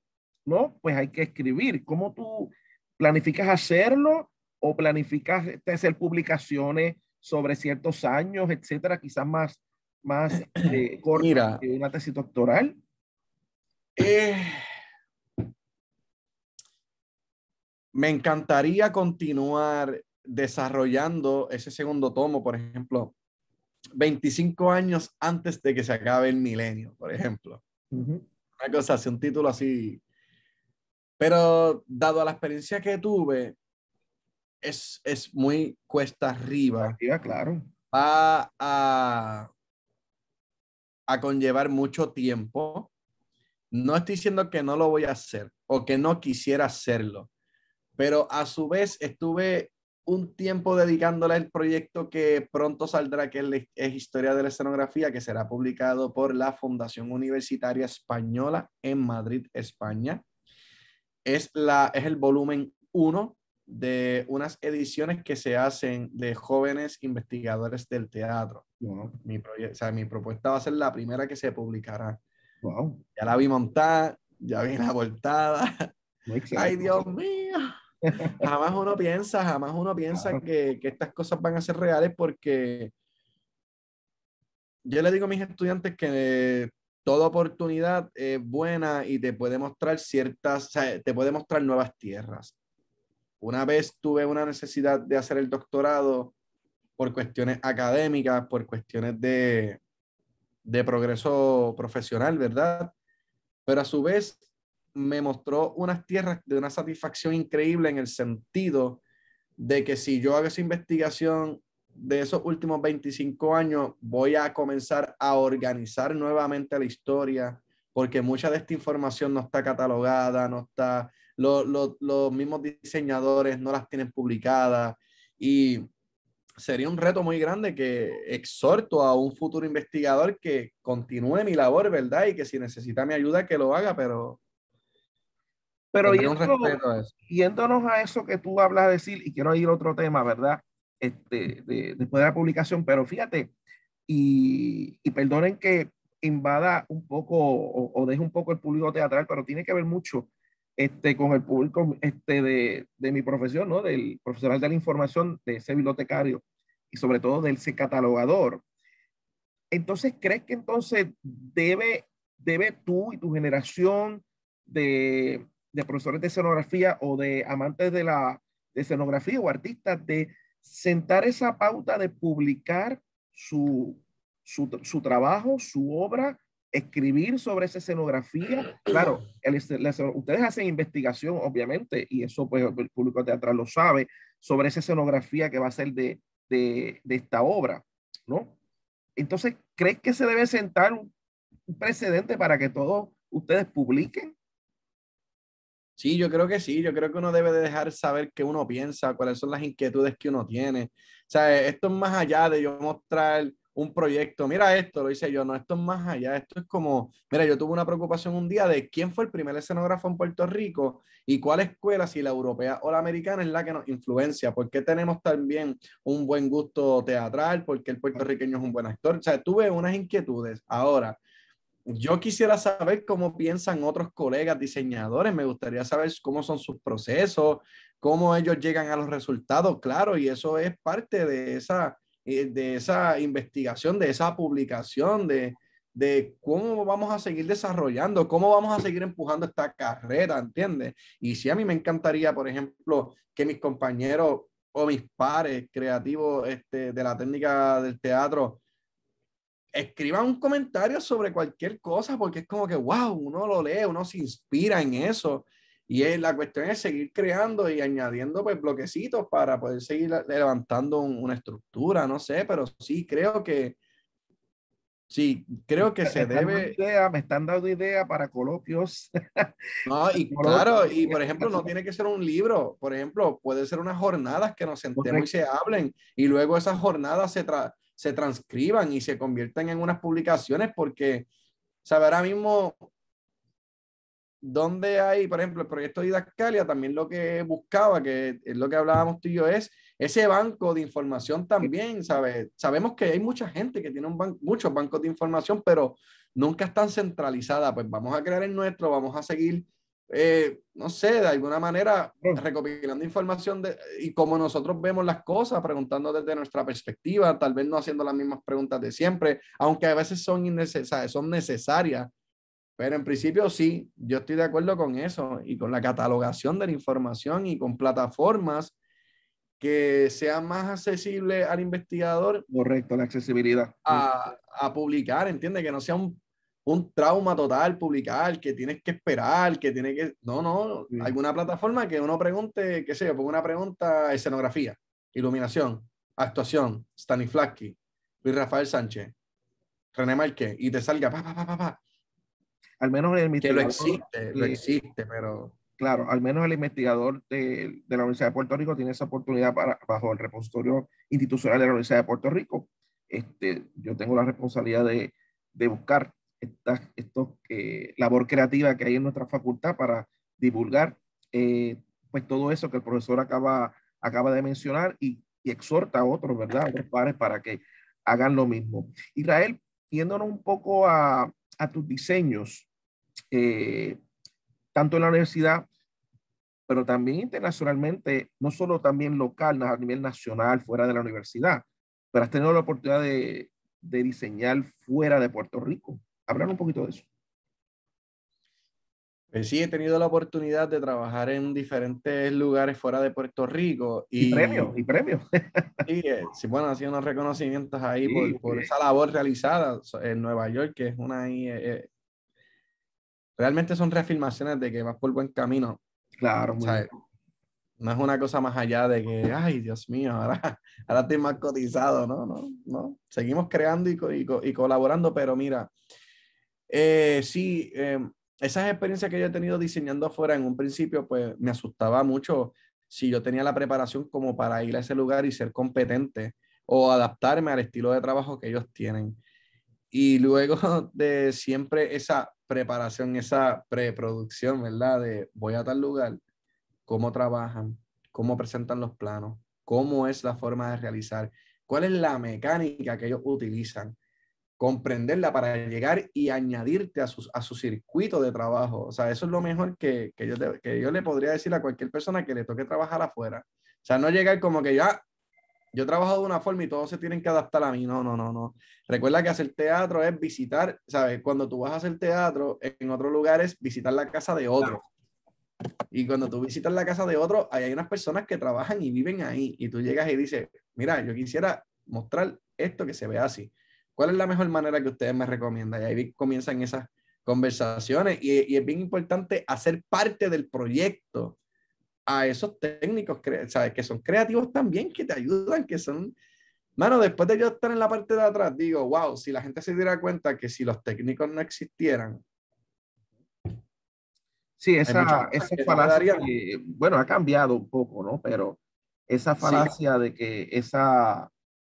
¿no? Pues hay que escribir. ¿Cómo tú planificas hacerlo o planificas este, hacer publicaciones sobre ciertos años, etcétera, quizás más más eh, *clears throat* Mira, una tesis doctoral? Eh, me encantaría continuar desarrollando ese segundo tomo, por ejemplo, 25 años antes de que se acabe el milenio, por ejemplo. Una cosa así, un título así. Pero dado a la experiencia que tuve, es, es muy cuesta arriba. Claro. a, a conllevar mucho tiempo. No estoy diciendo que no lo voy a hacer o que no quisiera hacerlo, pero a su vez estuve un tiempo dedicándole al proyecto que pronto saldrá, que es Historia de la Escenografía, que será publicado por la Fundación Universitaria Española en Madrid, España. Es, la, es el volumen 1 de unas ediciones que se hacen de jóvenes investigadores del teatro. Mi, propuesta va a ser la primera que se publicará. Ya la vi montada, ya vi la portada. *laughs* Ay, Dios mío. *laughs* Jamás uno piensa, jamás uno piensa que, que estas cosas van a ser reales porque yo le digo a mis estudiantes que toda oportunidad es buena y te puede mostrar ciertas, te puede mostrar nuevas tierras. Una vez tuve una necesidad de hacer el doctorado por cuestiones académicas, por cuestiones de, de progreso profesional, ¿verdad? Pero a su vez me mostró unas tierras de una satisfacción increíble en el sentido de que si yo hago esa investigación de esos últimos 25 años, voy a comenzar a organizar nuevamente la historia, porque mucha de esta información no está catalogada, no está los mismos diseñadores no las tienen publicadas y sería un reto muy grande que exhorto a un futuro investigador que continúe mi labor, ¿verdad? Y que si necesita mi ayuda, que lo haga, pero... Pero yéndonos a eso que tú hablas de decir, y quiero ir a otro tema, ¿verdad? Este, después de la publicación, pero fíjate, y, y perdonen que invada un poco o, o deje un poco el público teatral, pero tiene que ver mucho este, con el público este, de, mi profesión, ¿no? del profesional de la información, de ese bibliotecario y sobre todo del ese catalogador. Entonces, ¿crees que entonces debe, debe tú y tu generación de, profesores de escenografía o de amantes de la de escenografía o artistas de sentar esa pauta de publicar su, su, su trabajo, su obra escribir sobre esa escenografía. Claro, ustedes hacen investigación, obviamente, y eso pues el público teatral lo sabe, sobre esa escenografía que va a ser de, esta obra, ¿no? Entonces, ¿crees que se debe sentar un, un precedente para que todos ustedes publiquen? Sí, yo creo que sí, yo creo que uno debe dejar saber qué uno piensa, cuáles son las inquietudes que uno tiene. O sea, esto es más allá de yo mostrar un proyecto, mira esto, lo hice yo, no, esto es más allá, esto es como, mira, yo tuve una preocupación un día de quién fue el primer escenógrafo en Puerto Rico y cuál escuela, si la europea o la americana es la que nos influencia, porque tenemos también un buen gusto teatral, porque el puertorriqueño es un buen actor, o sea, tuve unas inquietudes. Ahora, yo quisiera saber cómo piensan otros colegas diseñadores, me gustaría saber cómo son sus procesos, cómo ellos llegan a los resultados, claro, y eso es parte de esa de esa investigación, de esa publicación, de, de cómo vamos a seguir desarrollando, cómo vamos a seguir empujando esta carrera, ¿entiendes? Y si a mí me encantaría, por ejemplo, que mis compañeros o mis pares creativos este, de la técnica del teatro escriban un comentario sobre cualquier cosa, porque es como que, wow, uno lo lee, uno se inspira en eso. Y la cuestión es seguir creando y añadiendo pues, bloquecitos para poder seguir levantando una estructura, no sé, pero sí creo que sí, creo que se debe. me están dando idea para coloquios. *laughs* No, y claro, y por ejemplo, no tiene que ser un libro, por ejemplo, puede ser unas jornadas que nos sentemos y se hablen, y luego esas jornadas se, se transcriban y se convierten en unas publicaciones, porque, ¿sabes? ahora mismo donde hay, por ejemplo, el proyecto Didascalia también lo que buscaba, que es lo que hablábamos tú y yo, es ese banco de información también, ¿sabes? Sabemos que hay mucha gente que tiene un muchos bancos de información, pero nunca están centralizada. Pues vamos a crear el nuestro, vamos a seguir, eh, no sé, de alguna manera recopilando información de, y como nosotros vemos las cosas, preguntando desde nuestra perspectiva, tal vez no haciendo las mismas preguntas de siempre, aunque a veces son, innecesarias, son necesarias pero en principio sí, yo estoy de acuerdo con eso y con la catalogación de la información y con plataformas que sean más accesibles al investigador. Correcto, la accesibilidad. A, a publicar, entiende, que no sea un, un, trauma total publicar, que tienes que esperar, que tiene que... No, no, alguna plataforma que uno pregunte, qué sé yo, pues una pregunta, escenografía, iluminación, actuación, Stanislavski, Luis Rafael Sánchez, René Marquez, y te salga, pa, pa, pa, pa, pa al menos el investigador. lo existe, lo existe, pero. Claro, al menos el investigador de, la Universidad de Puerto Rico tiene esa oportunidad para, bajo el repositorio institucional de la Universidad de Puerto Rico. Este, yo tengo la responsabilidad de, buscar esta eh, labor creativa que hay en nuestra facultad para divulgar eh, pues todo eso que el profesor acaba, acaba de mencionar y, exhorta a otros, ¿verdad? A otros pares para que hagan lo mismo. Israel, yéndonos un poco a, a tus diseños, eh, tanto en la universidad, pero también internacionalmente, no solo también local, a nivel nacional, fuera de la universidad, pero has tenido la oportunidad de, de diseñar fuera de Puerto Rico. Hablar un poquito de eso. Eh, sí, he tenido la oportunidad de trabajar en diferentes lugares fuera de Puerto Rico. Y, premios, y premios. y, premio. *laughs* Eh, sí, bueno, han sido unos reconocimientos ahí por, esa labor realizada en Nueva York, que es una... Ahí, eh, realmente son reafirmaciones de que vas por buen camino. Claro, No es una cosa más allá de que, ay, Dios mío, ahora, *laughs* ahora estoy más cotizado, ¿no? no, no. Seguimos creando y, y, y colaborando, pero mira, sí, em, esas experiencias que yo he tenido diseñando afuera en un principio, pues me asustaba mucho si yo tenía la preparación como para ir a ese lugar y ser competente o adaptarme al estilo de trabajo que ellos tienen. Y luego *laughs* de siempre esa preparación, esa preproducción, ¿verdad? De voy a tal lugar, cómo trabajan, cómo presentan los planos, cómo es la forma de realizar, cuál es la mecánica que ellos utilizan, comprenderla para llegar y añadirte a su, a su circuito de trabajo. O sea, eso es lo mejor que, que yo que yo le podría decir a cualquier persona que le toque trabajar afuera. O sea, no llegar como que ya, yo trabajo de una forma y todos se tienen que adaptar a mí. No, no, no, no. Recuerda que hacer teatro es visitar, ¿sabes? Cuando tú vas a hacer teatro en otro lugar es visitar la casa de otro. Y cuando tú visitas la casa de otro, hay unas personas que trabajan y viven ahí. Y tú llegas y dices, mira, yo quisiera mostrar esto que se ve así. ¿Cuál es la mejor manera que ustedes me recomiendan? Y ahí comienzan esas conversaciones y, es bien importante hacer parte del proyecto a esos técnicos ¿sabes? que son creativos también, que te ayudan, que son... Mano, después de yo estar en la parte de atrás, digo, wow, si la gente se diera cuenta que si los técnicos no existieran, Sí, esa, esa falacia, bueno, ha cambiado un poco, ¿no? Pero esa falacia de que esa,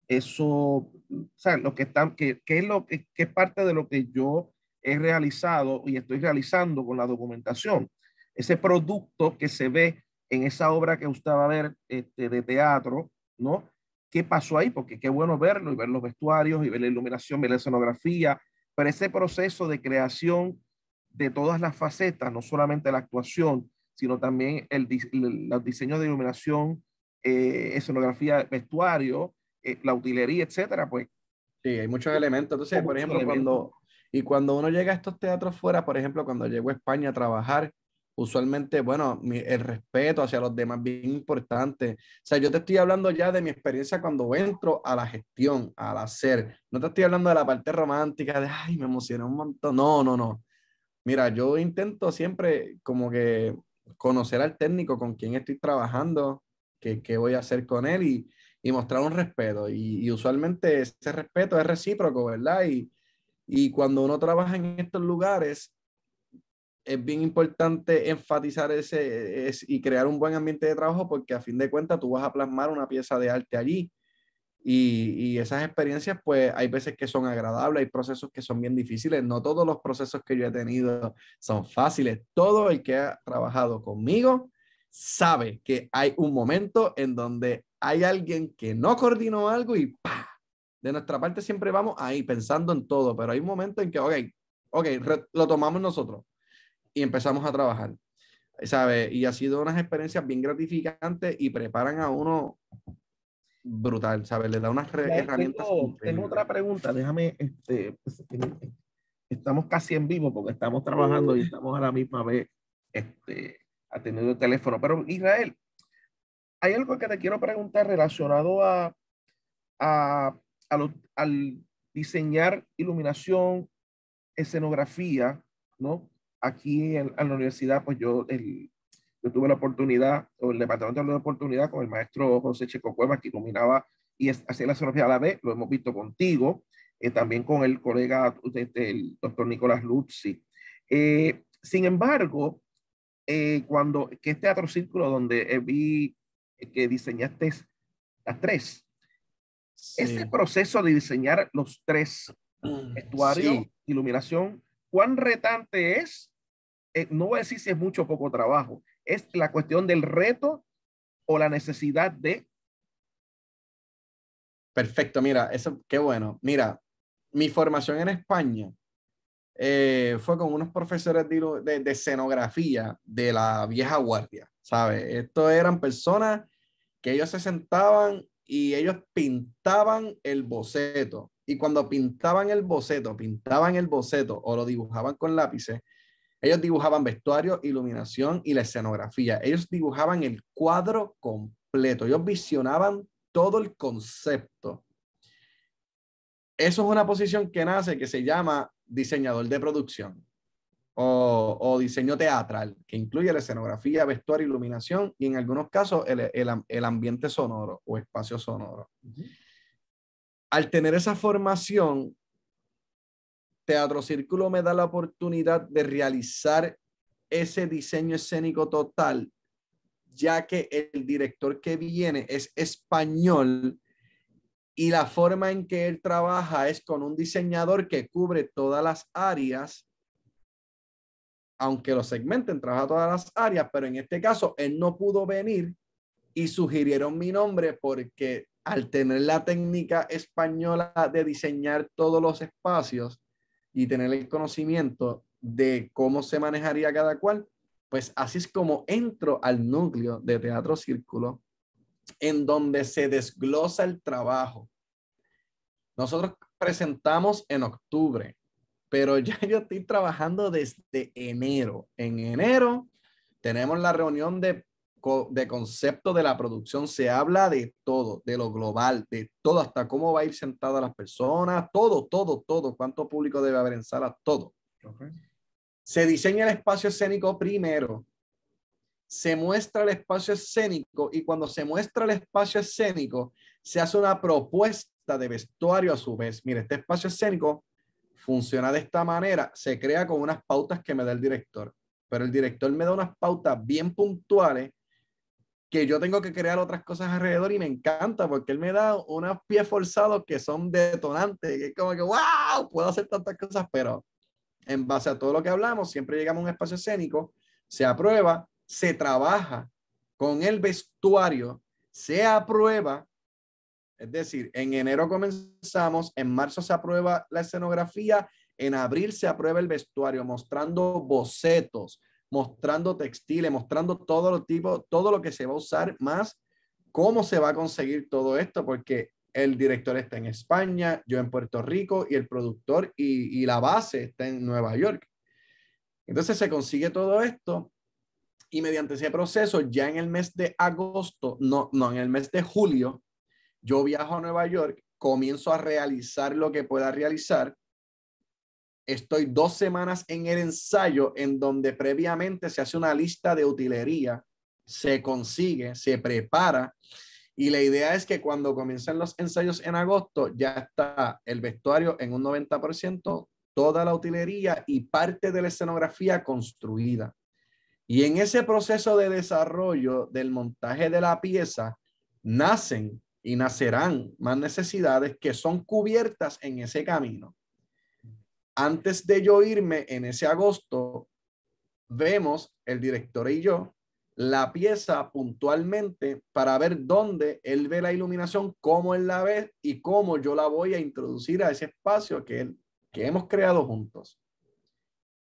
eso o lo que, están que, es lo que, es parte de lo que yo he realizado y estoy realizando con la documentación. Ese producto que se ve en esa obra que usted va a ver este, de teatro, ¿no? ¿Qué pasó ahí? Porque qué bueno verlo y ver los vestuarios y ver la iluminación, ver la escenografía, pero ese proceso de creación de todas las facetas, no solamente la actuación, sino también el, diseño diseños de iluminación, eh, escenografía, vestuario, eh, la utilería, etcétera, pues. Sí, hay muchos elementos. Entonces, por ejemplo, cuando, y cuando uno llega a estos teatros fuera, por ejemplo, cuando llego a España a trabajar, usualmente, bueno, el respeto hacia los demás bien importante. O sea, yo te estoy hablando ya de mi experiencia cuando entro a la gestión, al hacer. No te estoy hablando de la parte romántica, de, ay, me emociona un montón. No, no, no. Mira, yo intento siempre como que conocer al técnico con quien estoy trabajando, qué, voy a hacer con él y y mostrar un respeto. Y, usualmente ese respeto es recíproco, ¿verdad? Y, y cuando uno trabaja en estos lugares, es bien importante enfatizar ese es, y crear un buen ambiente de trabajo porque a fin de cuentas tú vas a plasmar una pieza de arte allí. Y, y, esas experiencias, pues hay veces que son agradables, hay procesos que son bien difíciles. No todos los procesos que yo he tenido son fáciles. Todo el que ha trabajado conmigo sabe que hay un momento en donde hay alguien que no coordinó algo y pa De nuestra parte siempre vamos ahí pensando en todo, pero hay un momento en que, ok, ok, lo tomamos nosotros y empezamos a trabajar. ¿Sabe? Y ha sido unas experiencias bien gratificantes y preparan a uno brutal, ¿sabes? Le da unas herramientas. Tengo, otra pregunta, déjame, este, pues, estamos casi en vivo porque estamos trabajando y estamos a la misma vez este, atendiendo el teléfono, pero Israel, hay algo que te quiero preguntar relacionado a, al diseñar iluminación, escenografía, ¿no? Aquí en, la universidad, pues yo, el, yo tuve la oportunidad, o el departamento de la oportunidad con el maestro José Checo Cuevas, que iluminaba y hacía la escenografía a la vez, lo hemos visto contigo, eh, también con el colega, este, el doctor Nicolás Luzzi. Eh, sin embargo, eh, cuando que este teatro círculo donde eh, vi que diseñaste las tres. Ese proceso de diseñar los tres, vestuario, mm, iluminación, ¿cuán retante es? Eh, no voy a decir si es mucho o poco trabajo, es la cuestión del reto o la necesidad de... Perfecto, mira, eso, qué bueno. Mira, mi formación en España eh, fue con unos profesores de escenografía de la vieja guardia. ¿sabes? Estos eran personas que ellos se sentaban y ellos pintaban el boceto. Y cuando pintaban el boceto, pintaban el boceto o lo dibujaban con lápices, ellos dibujaban vestuario, iluminación y la escenografía. Ellos dibujaban el cuadro completo. Ellos visionaban todo el concepto. Eso es una posición que nace que se llama diseñador de producción o, diseño teatral, que incluye la escenografía, vestuario, iluminación y en algunos casos el, ambiente sonoro o espacio sonoro. Al tener esa formación, Teatro Círculo me da la oportunidad de realizar ese diseño escénico total, ya que el director que viene es español y la forma en que él trabaja es con un diseñador que cubre todas las áreas aunque lo segmenten, trabaja todas las áreas, pero en este caso él no pudo venir y sugirieron mi nombre porque al tener la técnica española de diseñar todos los espacios y tener el conocimiento de cómo se manejaría cada cual, pues así es como entro al núcleo de Teatro Círculo, en donde se desglosa el trabajo. Nosotros presentamos en octubre pero ya *laughs* yo estoy trabajando desde enero. En enero tenemos la reunión de, de concepto de la producción. Se habla de todo, de lo global, de todo, hasta cómo va a ir sentada las personas, todo, todo, todo, cuánto público debe haber en sala, todo. Se diseña el espacio escénico primero, se muestra el espacio escénico y cuando se muestra el espacio escénico, se hace una propuesta de vestuario a su vez. Mire, este espacio escénico funciona de esta manera, se crea con unas pautas que me da el director. Pero el director me da unas pautas bien puntuales que yo tengo que crear otras cosas alrededor y me encanta porque él me da unos pies forzados que son detonantes, que es como que, wow, puedo hacer tantas cosas, pero en base a todo lo que hablamos, siempre llegamos a un espacio escénico, se aprueba, se trabaja con el vestuario, se aprueba, es decir, en enero comenzamos, en marzo se aprueba la escenografía, en abril se aprueba el vestuario, mostrando bocetos, mostrando textiles, mostrando todo lo, tipo, todo lo que se va a usar, más cómo se va a conseguir todo esto, porque el director está en España, yo en Puerto Rico y el productor y, la base está en Nueva York. Entonces se consigue todo esto y mediante ese proceso, ya en el mes de agosto, no, no, en el mes de julio, yo viajo a Nueva York, comienzo a realizar lo que pueda realizar. Estoy dos semanas en el ensayo en donde previamente se hace una lista de utilería, se consigue, se prepara. Y la idea es que cuando comiencen los ensayos en agosto, ya está el vestuario en un 90%, toda la utilería y parte de la escenografía construida. Y en ese proceso de desarrollo del montaje de la pieza, nacen y nacerán más necesidades que son cubiertas en ese camino. Antes de yo irme en ese agosto, vemos el director y yo la pieza puntualmente para ver dónde él ve la iluminación, cómo él la ve y cómo yo la voy a introducir a ese espacio que, que hemos creado juntos.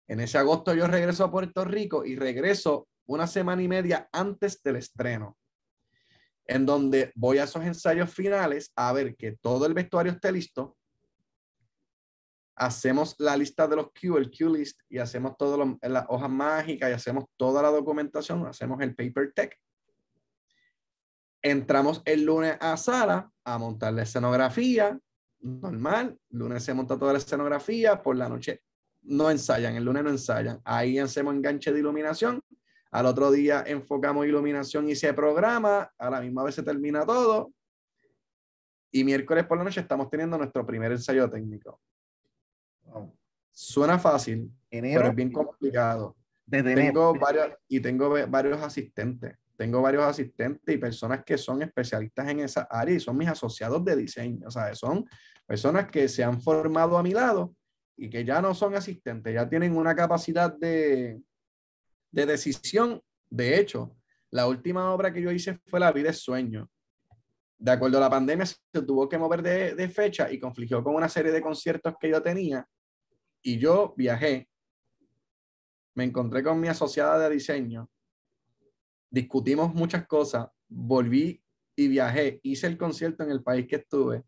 En ese agosto yo regreso a Puerto Rico y regreso una semana y media antes del estreno en donde voy a esos ensayos finales a ver que todo el vestuario esté listo. Hacemos la lista de los Q, el Q list, y hacemos todas las hojas mágicas y hacemos toda la documentación, hacemos el paper tech. Entramos el lunes a sala a montar la escenografía, normal. Lunes se monta toda la escenografía, por la noche no ensayan, el lunes no ensayan. Ahí hacemos enganche de iluminación al otro día enfocamos iluminación y se programa. A la misma vez se termina todo. Y miércoles por la noche estamos teniendo nuestro primer ensayo técnico. Suena fácil, pero es bien complicado. tengo varios, y tengo varios asistentes. Tengo varios asistentes y personas que son especialistas en esa área y son mis asociados de diseño. O sea, son personas que se han formado a mi lado y que ya no son asistentes, ya tienen una capacidad de, de decisión. De hecho, la última obra que yo hice fue La vida es sueño. De acuerdo a la pandemia, se tuvo que mover de, de fecha y confligió con una serie de conciertos que yo tenía. Y yo viajé, me encontré con mi asociada de diseño, discutimos muchas cosas, volví y viajé, hice el concierto en el país que estuve,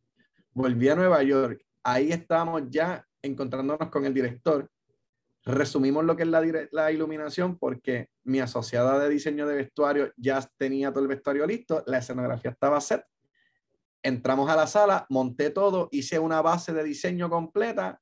volví a Nueva York, ahí estábamos ya encontrándonos con el director resumimos lo que es la, iluminación porque mi asociada de diseño de vestuario ya tenía todo el vestuario listo, la escenografía estaba set. Entramos a la sala, monté todo, hice una base de diseño completa,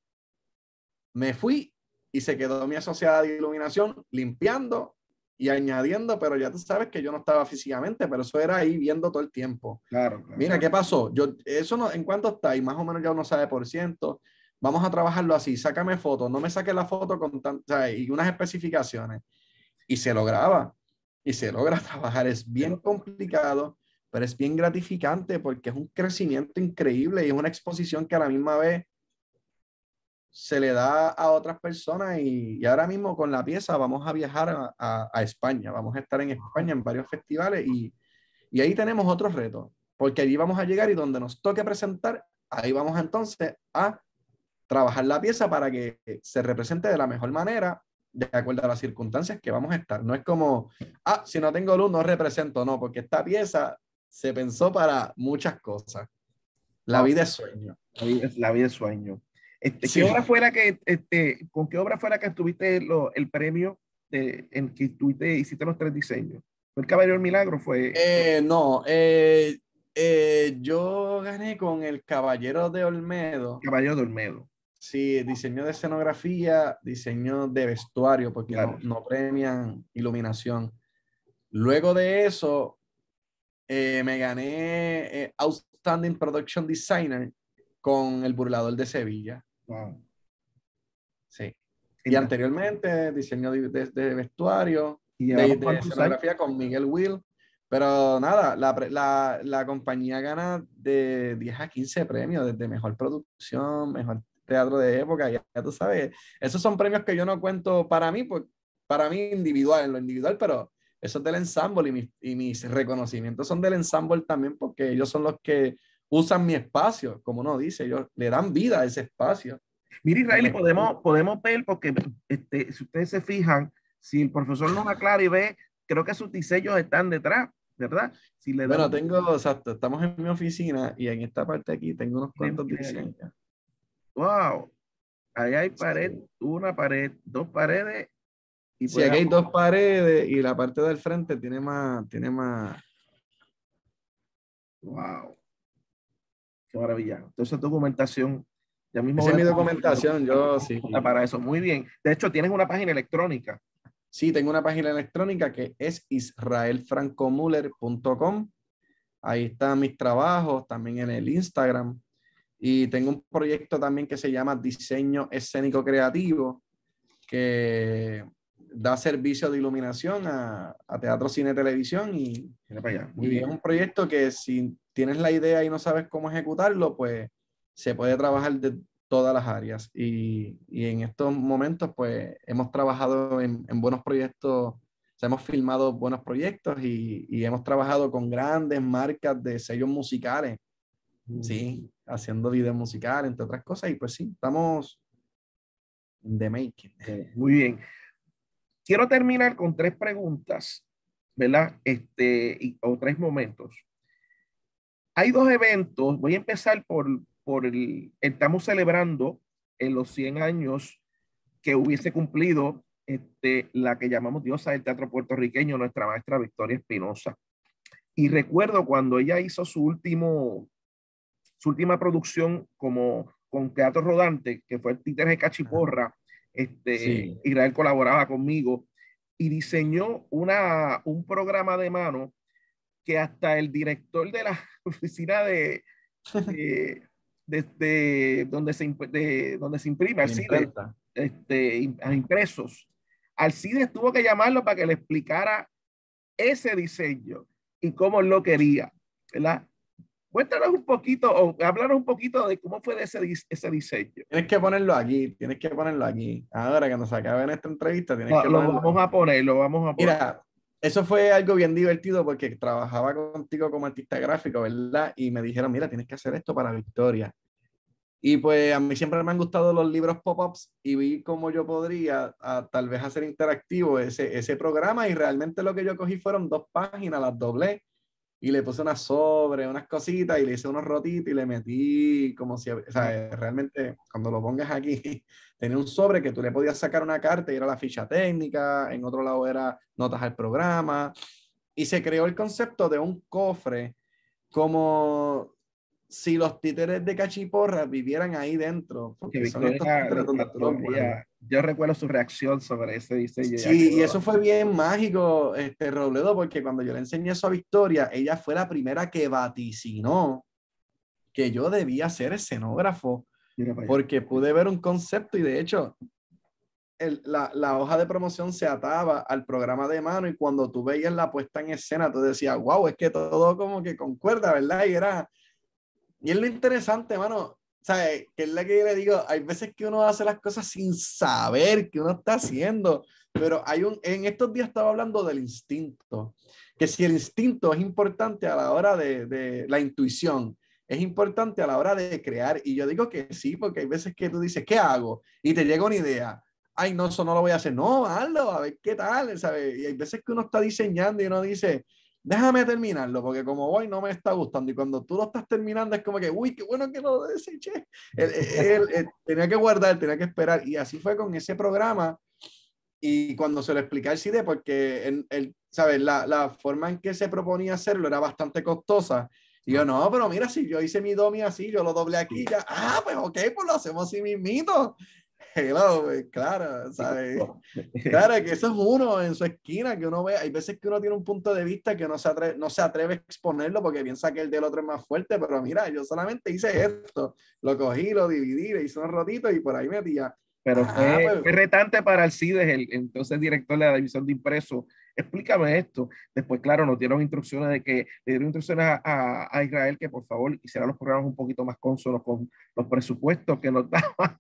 me fui y se quedó mi asociada de iluminación limpiando y añadiendo, pero ya tú sabes que yo no estaba físicamente, pero eso era ahí viendo todo el tiempo. Claro. Mira, ¿qué pasó? Yo, eso ¿en cuánto está? Y más o menos ya uno sabe por ciento vamos a trabajarlo así, sácame foto, no me saque la foto con tan, o sea, y unas especificaciones. Y se lograba, y se logra *laughs* trabajar. Es bien complicado, pero es bien gratificante porque es un crecimiento increíble y es una exposición que a la misma vez se le da a otras personas y, ahora mismo con la pieza vamos a viajar a, España, vamos a estar en España en varios festivales y, y ahí tenemos otros retos, porque allí vamos a llegar y donde nos toque presentar, ahí vamos entonces a trabajar la pieza para que se represente de la mejor manera de acuerdo a las circunstancias que vamos a estar. No es como, ah, si no tengo luz no represento, no, porque esta pieza se pensó para muchas cosas. La vida es sueño. La vida, la vida es sueño. Este, ¿qué obra fuera que, este, ¿Con qué obra fuera que tuviste el premio de, en que hiciste los tres diseños? ¿El Caballero del Milagro fue? Eh, no, eh, eh, yo gané con el Caballero de Olmedo. Caballero de Olmedo. Sí, diseño de escenografía, diseño de vestuario, porque no, premian iluminación. Luego de eso, eh, me gané eh, Outstanding Production Designer con El Burlador de Sevilla. Wow. Sí. Y anteriormente, diseño de, vestuario, ¿Y de, de escenografía con Miguel Will. Pero nada, la, la, compañía gana de 10 a 15 premios, desde mejor producción, mejor teatro de época, ya, tú sabes. Esos son premios que yo no cuento para mí, pues, para mí individual, en lo individual, pero eso es del ensamble y mis, y mis reconocimientos son del ensamble también porque ellos son los que usan mi espacio, como uno dice, ellos le dan vida a ese espacio. Mira, Israel, podemos, podemos ver, porque este, si ustedes se fijan, si el profesor nos aclara y ve, creo que sus diseños están detrás, ¿verdad? Si le bueno, tengo, exacto, estamos en mi oficina y en esta parte aquí tengo unos cuantos diseños wow, ahí hay pared, una pared, dos paredes. Y si aquí hay dos paredes y la parte del frente tiene más, tiene más. Wow. Qué maravilla. Entonces, documentación. Ya mismo es mi documentación, yo sí. Para eso, muy bien. De hecho, tienes una página electrónica. Sí, tengo una página electrónica que es israelfrancomuller.com. Ahí están mis trabajos, también en el Instagram. Y tengo un proyecto también que se llama Diseño Escénico Creativo, que da servicio de iluminación a, teatro, cine, televisión. Y, es un proyecto que si tienes la idea y no sabes cómo ejecutarlo, pues se puede trabajar de todas las áreas. Y, en estos momentos, pues hemos trabajado en, buenos proyectos hemos filmado buenos proyectos y, hemos trabajado con grandes marcas de sellos musicales, mm. ¿sí? haciendo video musical entre otras cosas, y pues sí, estamos de making. Muy bien. Quiero terminar con tres preguntas, ¿verdad? Este, o tres momentos. Hay dos eventos, voy a empezar por, el, estamos celebrando en los 100 años que hubiese cumplido este, la que llamamos diosa del teatro puertorriqueño, nuestra maestra Victoria Espinosa. Y recuerdo cuando ella hizo su último su última producción como con Teatro Rodante, que fue el títer de Cachiporra, este, Israel colaboraba conmigo y diseñó una, un programa de mano que hasta el director de la *laughs* oficina *laughs* de, de, donde, se, donde se imprime este, a impresos, Alcides tuvo que llamarlo para que le explicara ese diseño y cómo lo quería, ¿verdad? Cuéntanos un poquito, o háblanos un poquito de cómo fue ese, ese diseño. Tienes que ponerlo aquí, tienes que ponerlo aquí. Ahora que nos en esta entrevista, tienes que ponerlo. Lo vamos a poner, lo vamos a poner. Mira, eso fue algo bien divertido porque trabajaba contigo como artista gráfico, ¿verdad? Y me dijeron, mira, tienes que hacer esto para Victoria. Y pues a mí siempre me han gustado los libros pop-ups y vi cómo yo podría tal vez hacer interactivo ese, ese programa y realmente lo que yo cogí fueron dos páginas, las doblé y le puse unas sobre, unas cositas y le hice unos rotitos y le metí como si, o sea, realmente cuando lo pongas aquí, *laughs* tenía un sobre que tú le podías sacar una carta y era la ficha técnica, en otro lado era notas al programa y se creó el concepto de un cofre como si los títeres de cachiporra vivieran ahí dentro. Porque son estos títeres yo recuerdo su reacción sobre ese diseño. Sí, y eso fue bien mágico, este Robledo, porque cuando yo le enseñé eso a Victoria, ella fue la primera que vaticinó que yo debía ser escenógrafo, porque pude ver un concepto y de hecho el, la, hoja de promoción se ataba al programa de mano y cuando tú veías la puesta en escena, tú decías, wow, es que todo como que concuerda, ¿verdad? Y era... Y es lo interesante, mano, ¿sabes? Que es la que yo le digo, hay veces que uno hace las cosas sin saber qué uno está haciendo, pero hay un, en estos días estaba hablando del instinto, que si el instinto es importante a la hora de, de la intuición, es importante a la hora de crear. Y yo digo que sí, porque hay veces que tú dices, ¿qué hago? Y te llega una idea. Ay, no, eso no lo voy a hacer. No, hazlo, a ver qué tal, ¿sabes? Y hay veces que uno está diseñando y uno dice, déjame terminarlo, porque como voy no me está gustando. Y cuando tú lo estás terminando es como que, uy, qué bueno que lo deseché. Él, tenía que guardar, tenía que esperar. Y así fue con ese programa. Y cuando se lo expliqué al CIDE, porque ¿sabes? La, la, forma en que se proponía hacerlo era bastante costosa. Y yo, no, pero mira, si yo hice mi domi así, yo lo doblé aquí, ya, ah, pues ok, pues lo hacemos así mismito hello, pues, claro, Claro, que *laughs* eso es uno en su esquina, que uno ve, hay veces que uno tiene un punto de vista que no se atreve, no se atreve a exponerlo porque piensa que el del otro es más fuerte, pero mira, yo solamente hice esto, lo cogí, lo dividí, le hice un rotito y por ahí metía. Pero pues fue, retante para el el entonces director de la división de impreso, *laughs* explícame esto. Después, claro, nos dieron instrucciones de que, dieron instrucciones a, Israel que por favor hicieran los programas un poquito más cónsonos con los presupuestos que nos *laughs* daban,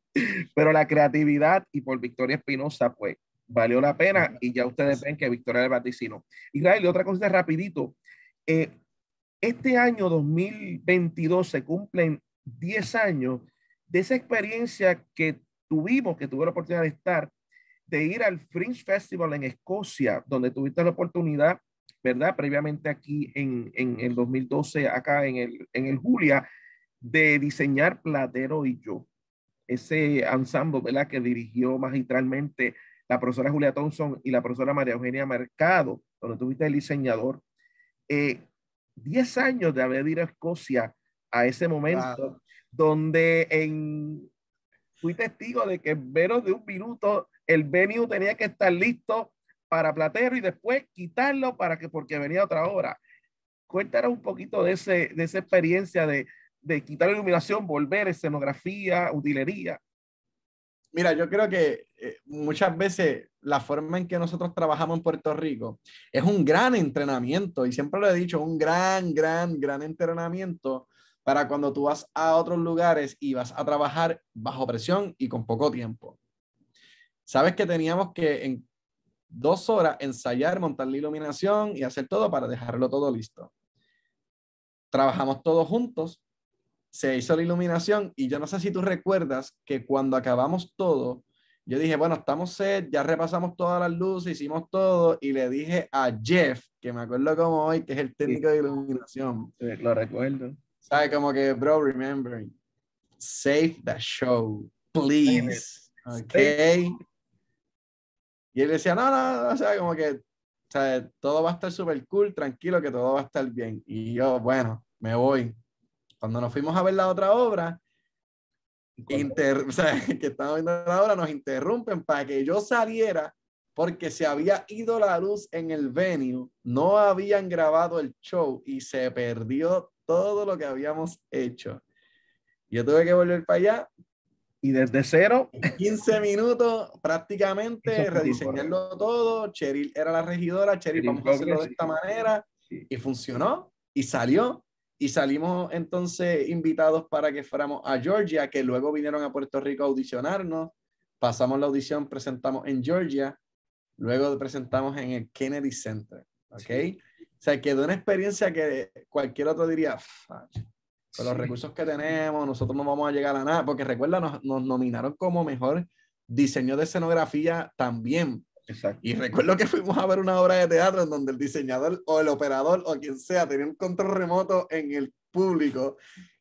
pero la creatividad y por Victoria Espinosa, pues valió la pena y ya ustedes ven que Victoria le vaticino. Israel, otra cosa rapidito, eh, este año 2022 se cumplen 10 años de esa experiencia que tuvimos, que tuve la oportunidad de estar de ir al Fringe Festival en Escocia, donde tuviste la oportunidad, ¿verdad? Previamente aquí en, en el 2012, acá en el, en el Julia, de diseñar Platero y yo. Ese ensamble, ¿verdad? Que dirigió magistralmente la profesora Julia Thompson y la profesora María Eugenia Mercado, donde tuviste el diseñador. Eh, diez años de haber ido a Escocia a ese momento, donde en, fui testigo de que en menos de un minuto el venue tenía que estar listo para Platero y después quitarlo para que, porque venía otra hora. Cuéntanos un poquito de, ese, de esa experiencia de, de quitar la iluminación, volver escenografía, utilería. Mira, yo creo que eh, muchas veces la forma en que nosotros trabajamos en Puerto Rico es un gran entrenamiento, y siempre lo he dicho, un gran, gran, gran entrenamiento para cuando tú vas a otros lugares y vas a trabajar bajo presión y con poco tiempo. Sabes que teníamos que en dos horas ensayar, montar la iluminación y hacer todo para dejarlo todo listo. Trabajamos todos juntos, se hizo la iluminación y yo no sé si tú recuerdas que cuando acabamos todo, yo dije, bueno, estamos set, ya repasamos todas las luces, hicimos todo y le dije a Jeff, que me acuerdo como hoy, que es el técnico de iluminación. lo recuerdo. ¿Sabes? Como que, bro, remember, save the show, please. Ok. Y él decía, no, no, o sea, como que, todo va a estar súper cool, tranquilo, que todo va a estar bien. Y yo, bueno, me voy. Cuando nos fuimos a ver la otra obra, *laughs* que estamos viendo la obra, nos interrumpen para que yo saliera porque se había ido la luz en el venue, no habían grabado el show y se perdió todo lo que habíamos hecho. Yo tuve que volver para allá, y desde cero. 15 minutos prácticamente, rediseñarlo todo. Cheryl era la regidora, Cheryl, vamos a hacerlo de esta manera. Y funcionó y salió. Y salimos entonces invitados para que fuéramos a Georgia, que luego vinieron a Puerto Rico a audicionarnos. Pasamos la audición, presentamos en Georgia, luego presentamos en el Kennedy Center. ¿Ok? O sea, quedó una experiencia que cualquier otro diría, con los recursos que tenemos, nosotros no vamos a llegar a nada, porque recuerda, nos, nominaron como mejor diseño de escenografía también. Y recuerdo que fuimos a ver una obra de teatro en donde el diseñador o el operador o quien sea tenía un control remoto en el público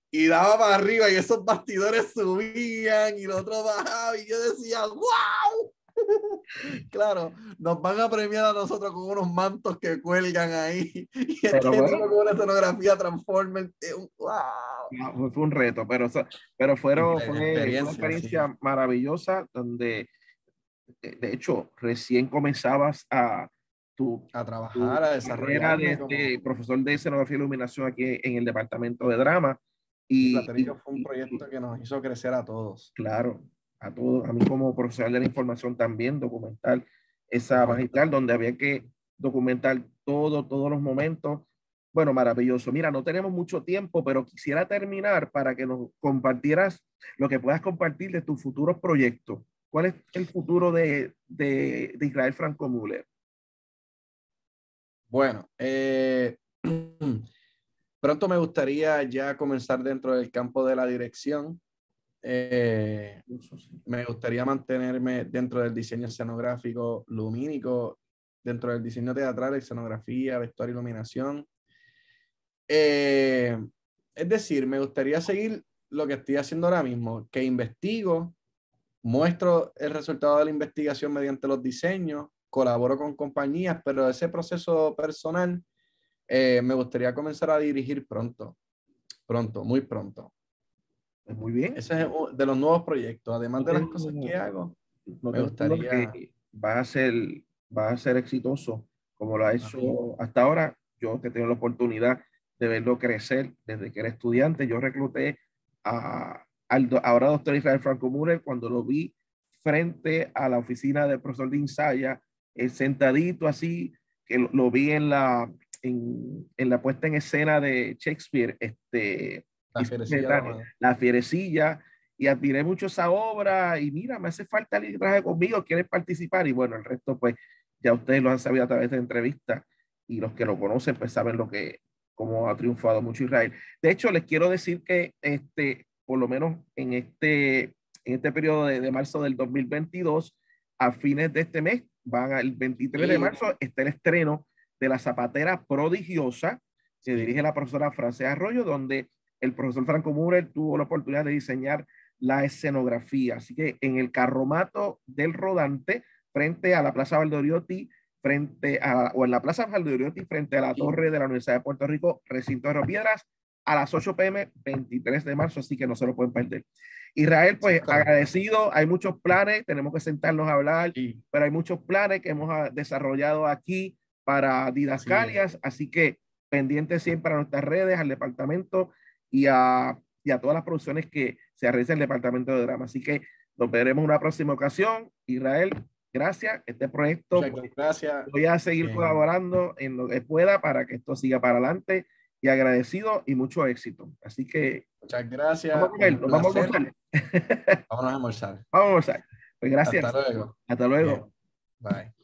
y daba para arriba y esos bastidores subían y los otros bajaban y yo decía, ¡wow! *laughs* Claro, nos van a premiar a nosotros con unos mantos que cuelgan ahí. *laughs* Y pero bueno, con una escenografía transformen. Eh, ¡Wow! Ah, fue un reto, pero, pero fueron, fue una experiencia maravillosa donde, de hecho, recién comenzabas a tu, a trabajar, a desarrollar. este profesor de escenografía y e iluminación aquí en el departamento de drama. Y, fue un proyecto que nos hizo crecer a todos. Claro, a a mí como profesional de la información también, documentar esa magistral donde había que documentar todo, todos los momentos. Bueno, maravilloso. Mira, no tenemos mucho tiempo, pero quisiera terminar para que nos compartieras lo que puedas compartir de tus futuros proyectos. ¿Cuál es el futuro de, Israel Franco Müller? Bueno, eh, *clears throat* pronto me gustaría ya comenzar dentro del campo de la dirección. Eh, me gustaría mantenerme dentro del diseño escenográfico lumínico, dentro del diseño teatral, escenografía, vestuario, iluminación. Eh, es decir, me gustaría seguir lo que estoy haciendo ahora mismo, que investigo, muestro el resultado de la investigación mediante los diseños, colaboro con compañías, pero ese proceso personal eh, me gustaría comenzar a dirigir pronto, pronto, muy pronto. Pues muy bien. Ese es de los nuevos proyectos. Además de las cosas que hago, me gustaría. Que va a ser, va a ser exitoso como lo ha hecho hasta ahora. Yo que tengo la oportunidad de verlo crecer desde que era estudiante. Yo recluté a, ahora doctor Israel Franco mure cuando lo vi frente a la oficina del profesor de Insaya, eh, sentadito así, que lo, vi en la, en, en, la puesta en escena de Shakespeare, este, la fierecilla. La, y admiré mucho esa obra y mira, me hace falta alguien que traje conmigo, quiere participar y bueno, el resto pues ya ustedes lo han sabido a través de entrevistas y los que lo conocen pues saben lo que, cómo ha triunfado mucho Israel. De hecho, les quiero decir que este, por lo menos en este, en este periodo de, marzo del 2022, a fines de este mes, van al 23 de marzo, está el estreno de La Zapatera Prodigiosa, se dirige la profesora Francia Arroyo, donde el profesor Franco Murel tuvo la oportunidad de diseñar la escenografía. Así que en el carromato del rodante, frente a la Plaza Valdoriotti, frente a, o en la Plaza Valdoriotti, frente a la torre de la Universidad de Puerto Rico, recinto de Piedras, a las 8 pm, 23 de marzo, así que no se lo pueden perder. Israel, pues agradecido, hay muchos planes, tenemos que sentarnos a hablar, pero hay muchos planes que hemos ah, desarrollado aquí para Didascalias, así que pendiente siempre a nuestras redes, al departamento, y a, todas las producciones que se realizan en el Departamento de Drama. Así que nos veremos en una próxima ocasión. Israel, gracias. Este proyecto, pues, gracias. voy a seguir colaborando en lo que pueda para que esto siga para adelante y agradecido y mucho éxito. Así que. Muchas gracias. Vamos a, nos vamos a almorzar. vamos a almorzar. Pues gracias. Hasta luego. Hasta luego. Bye.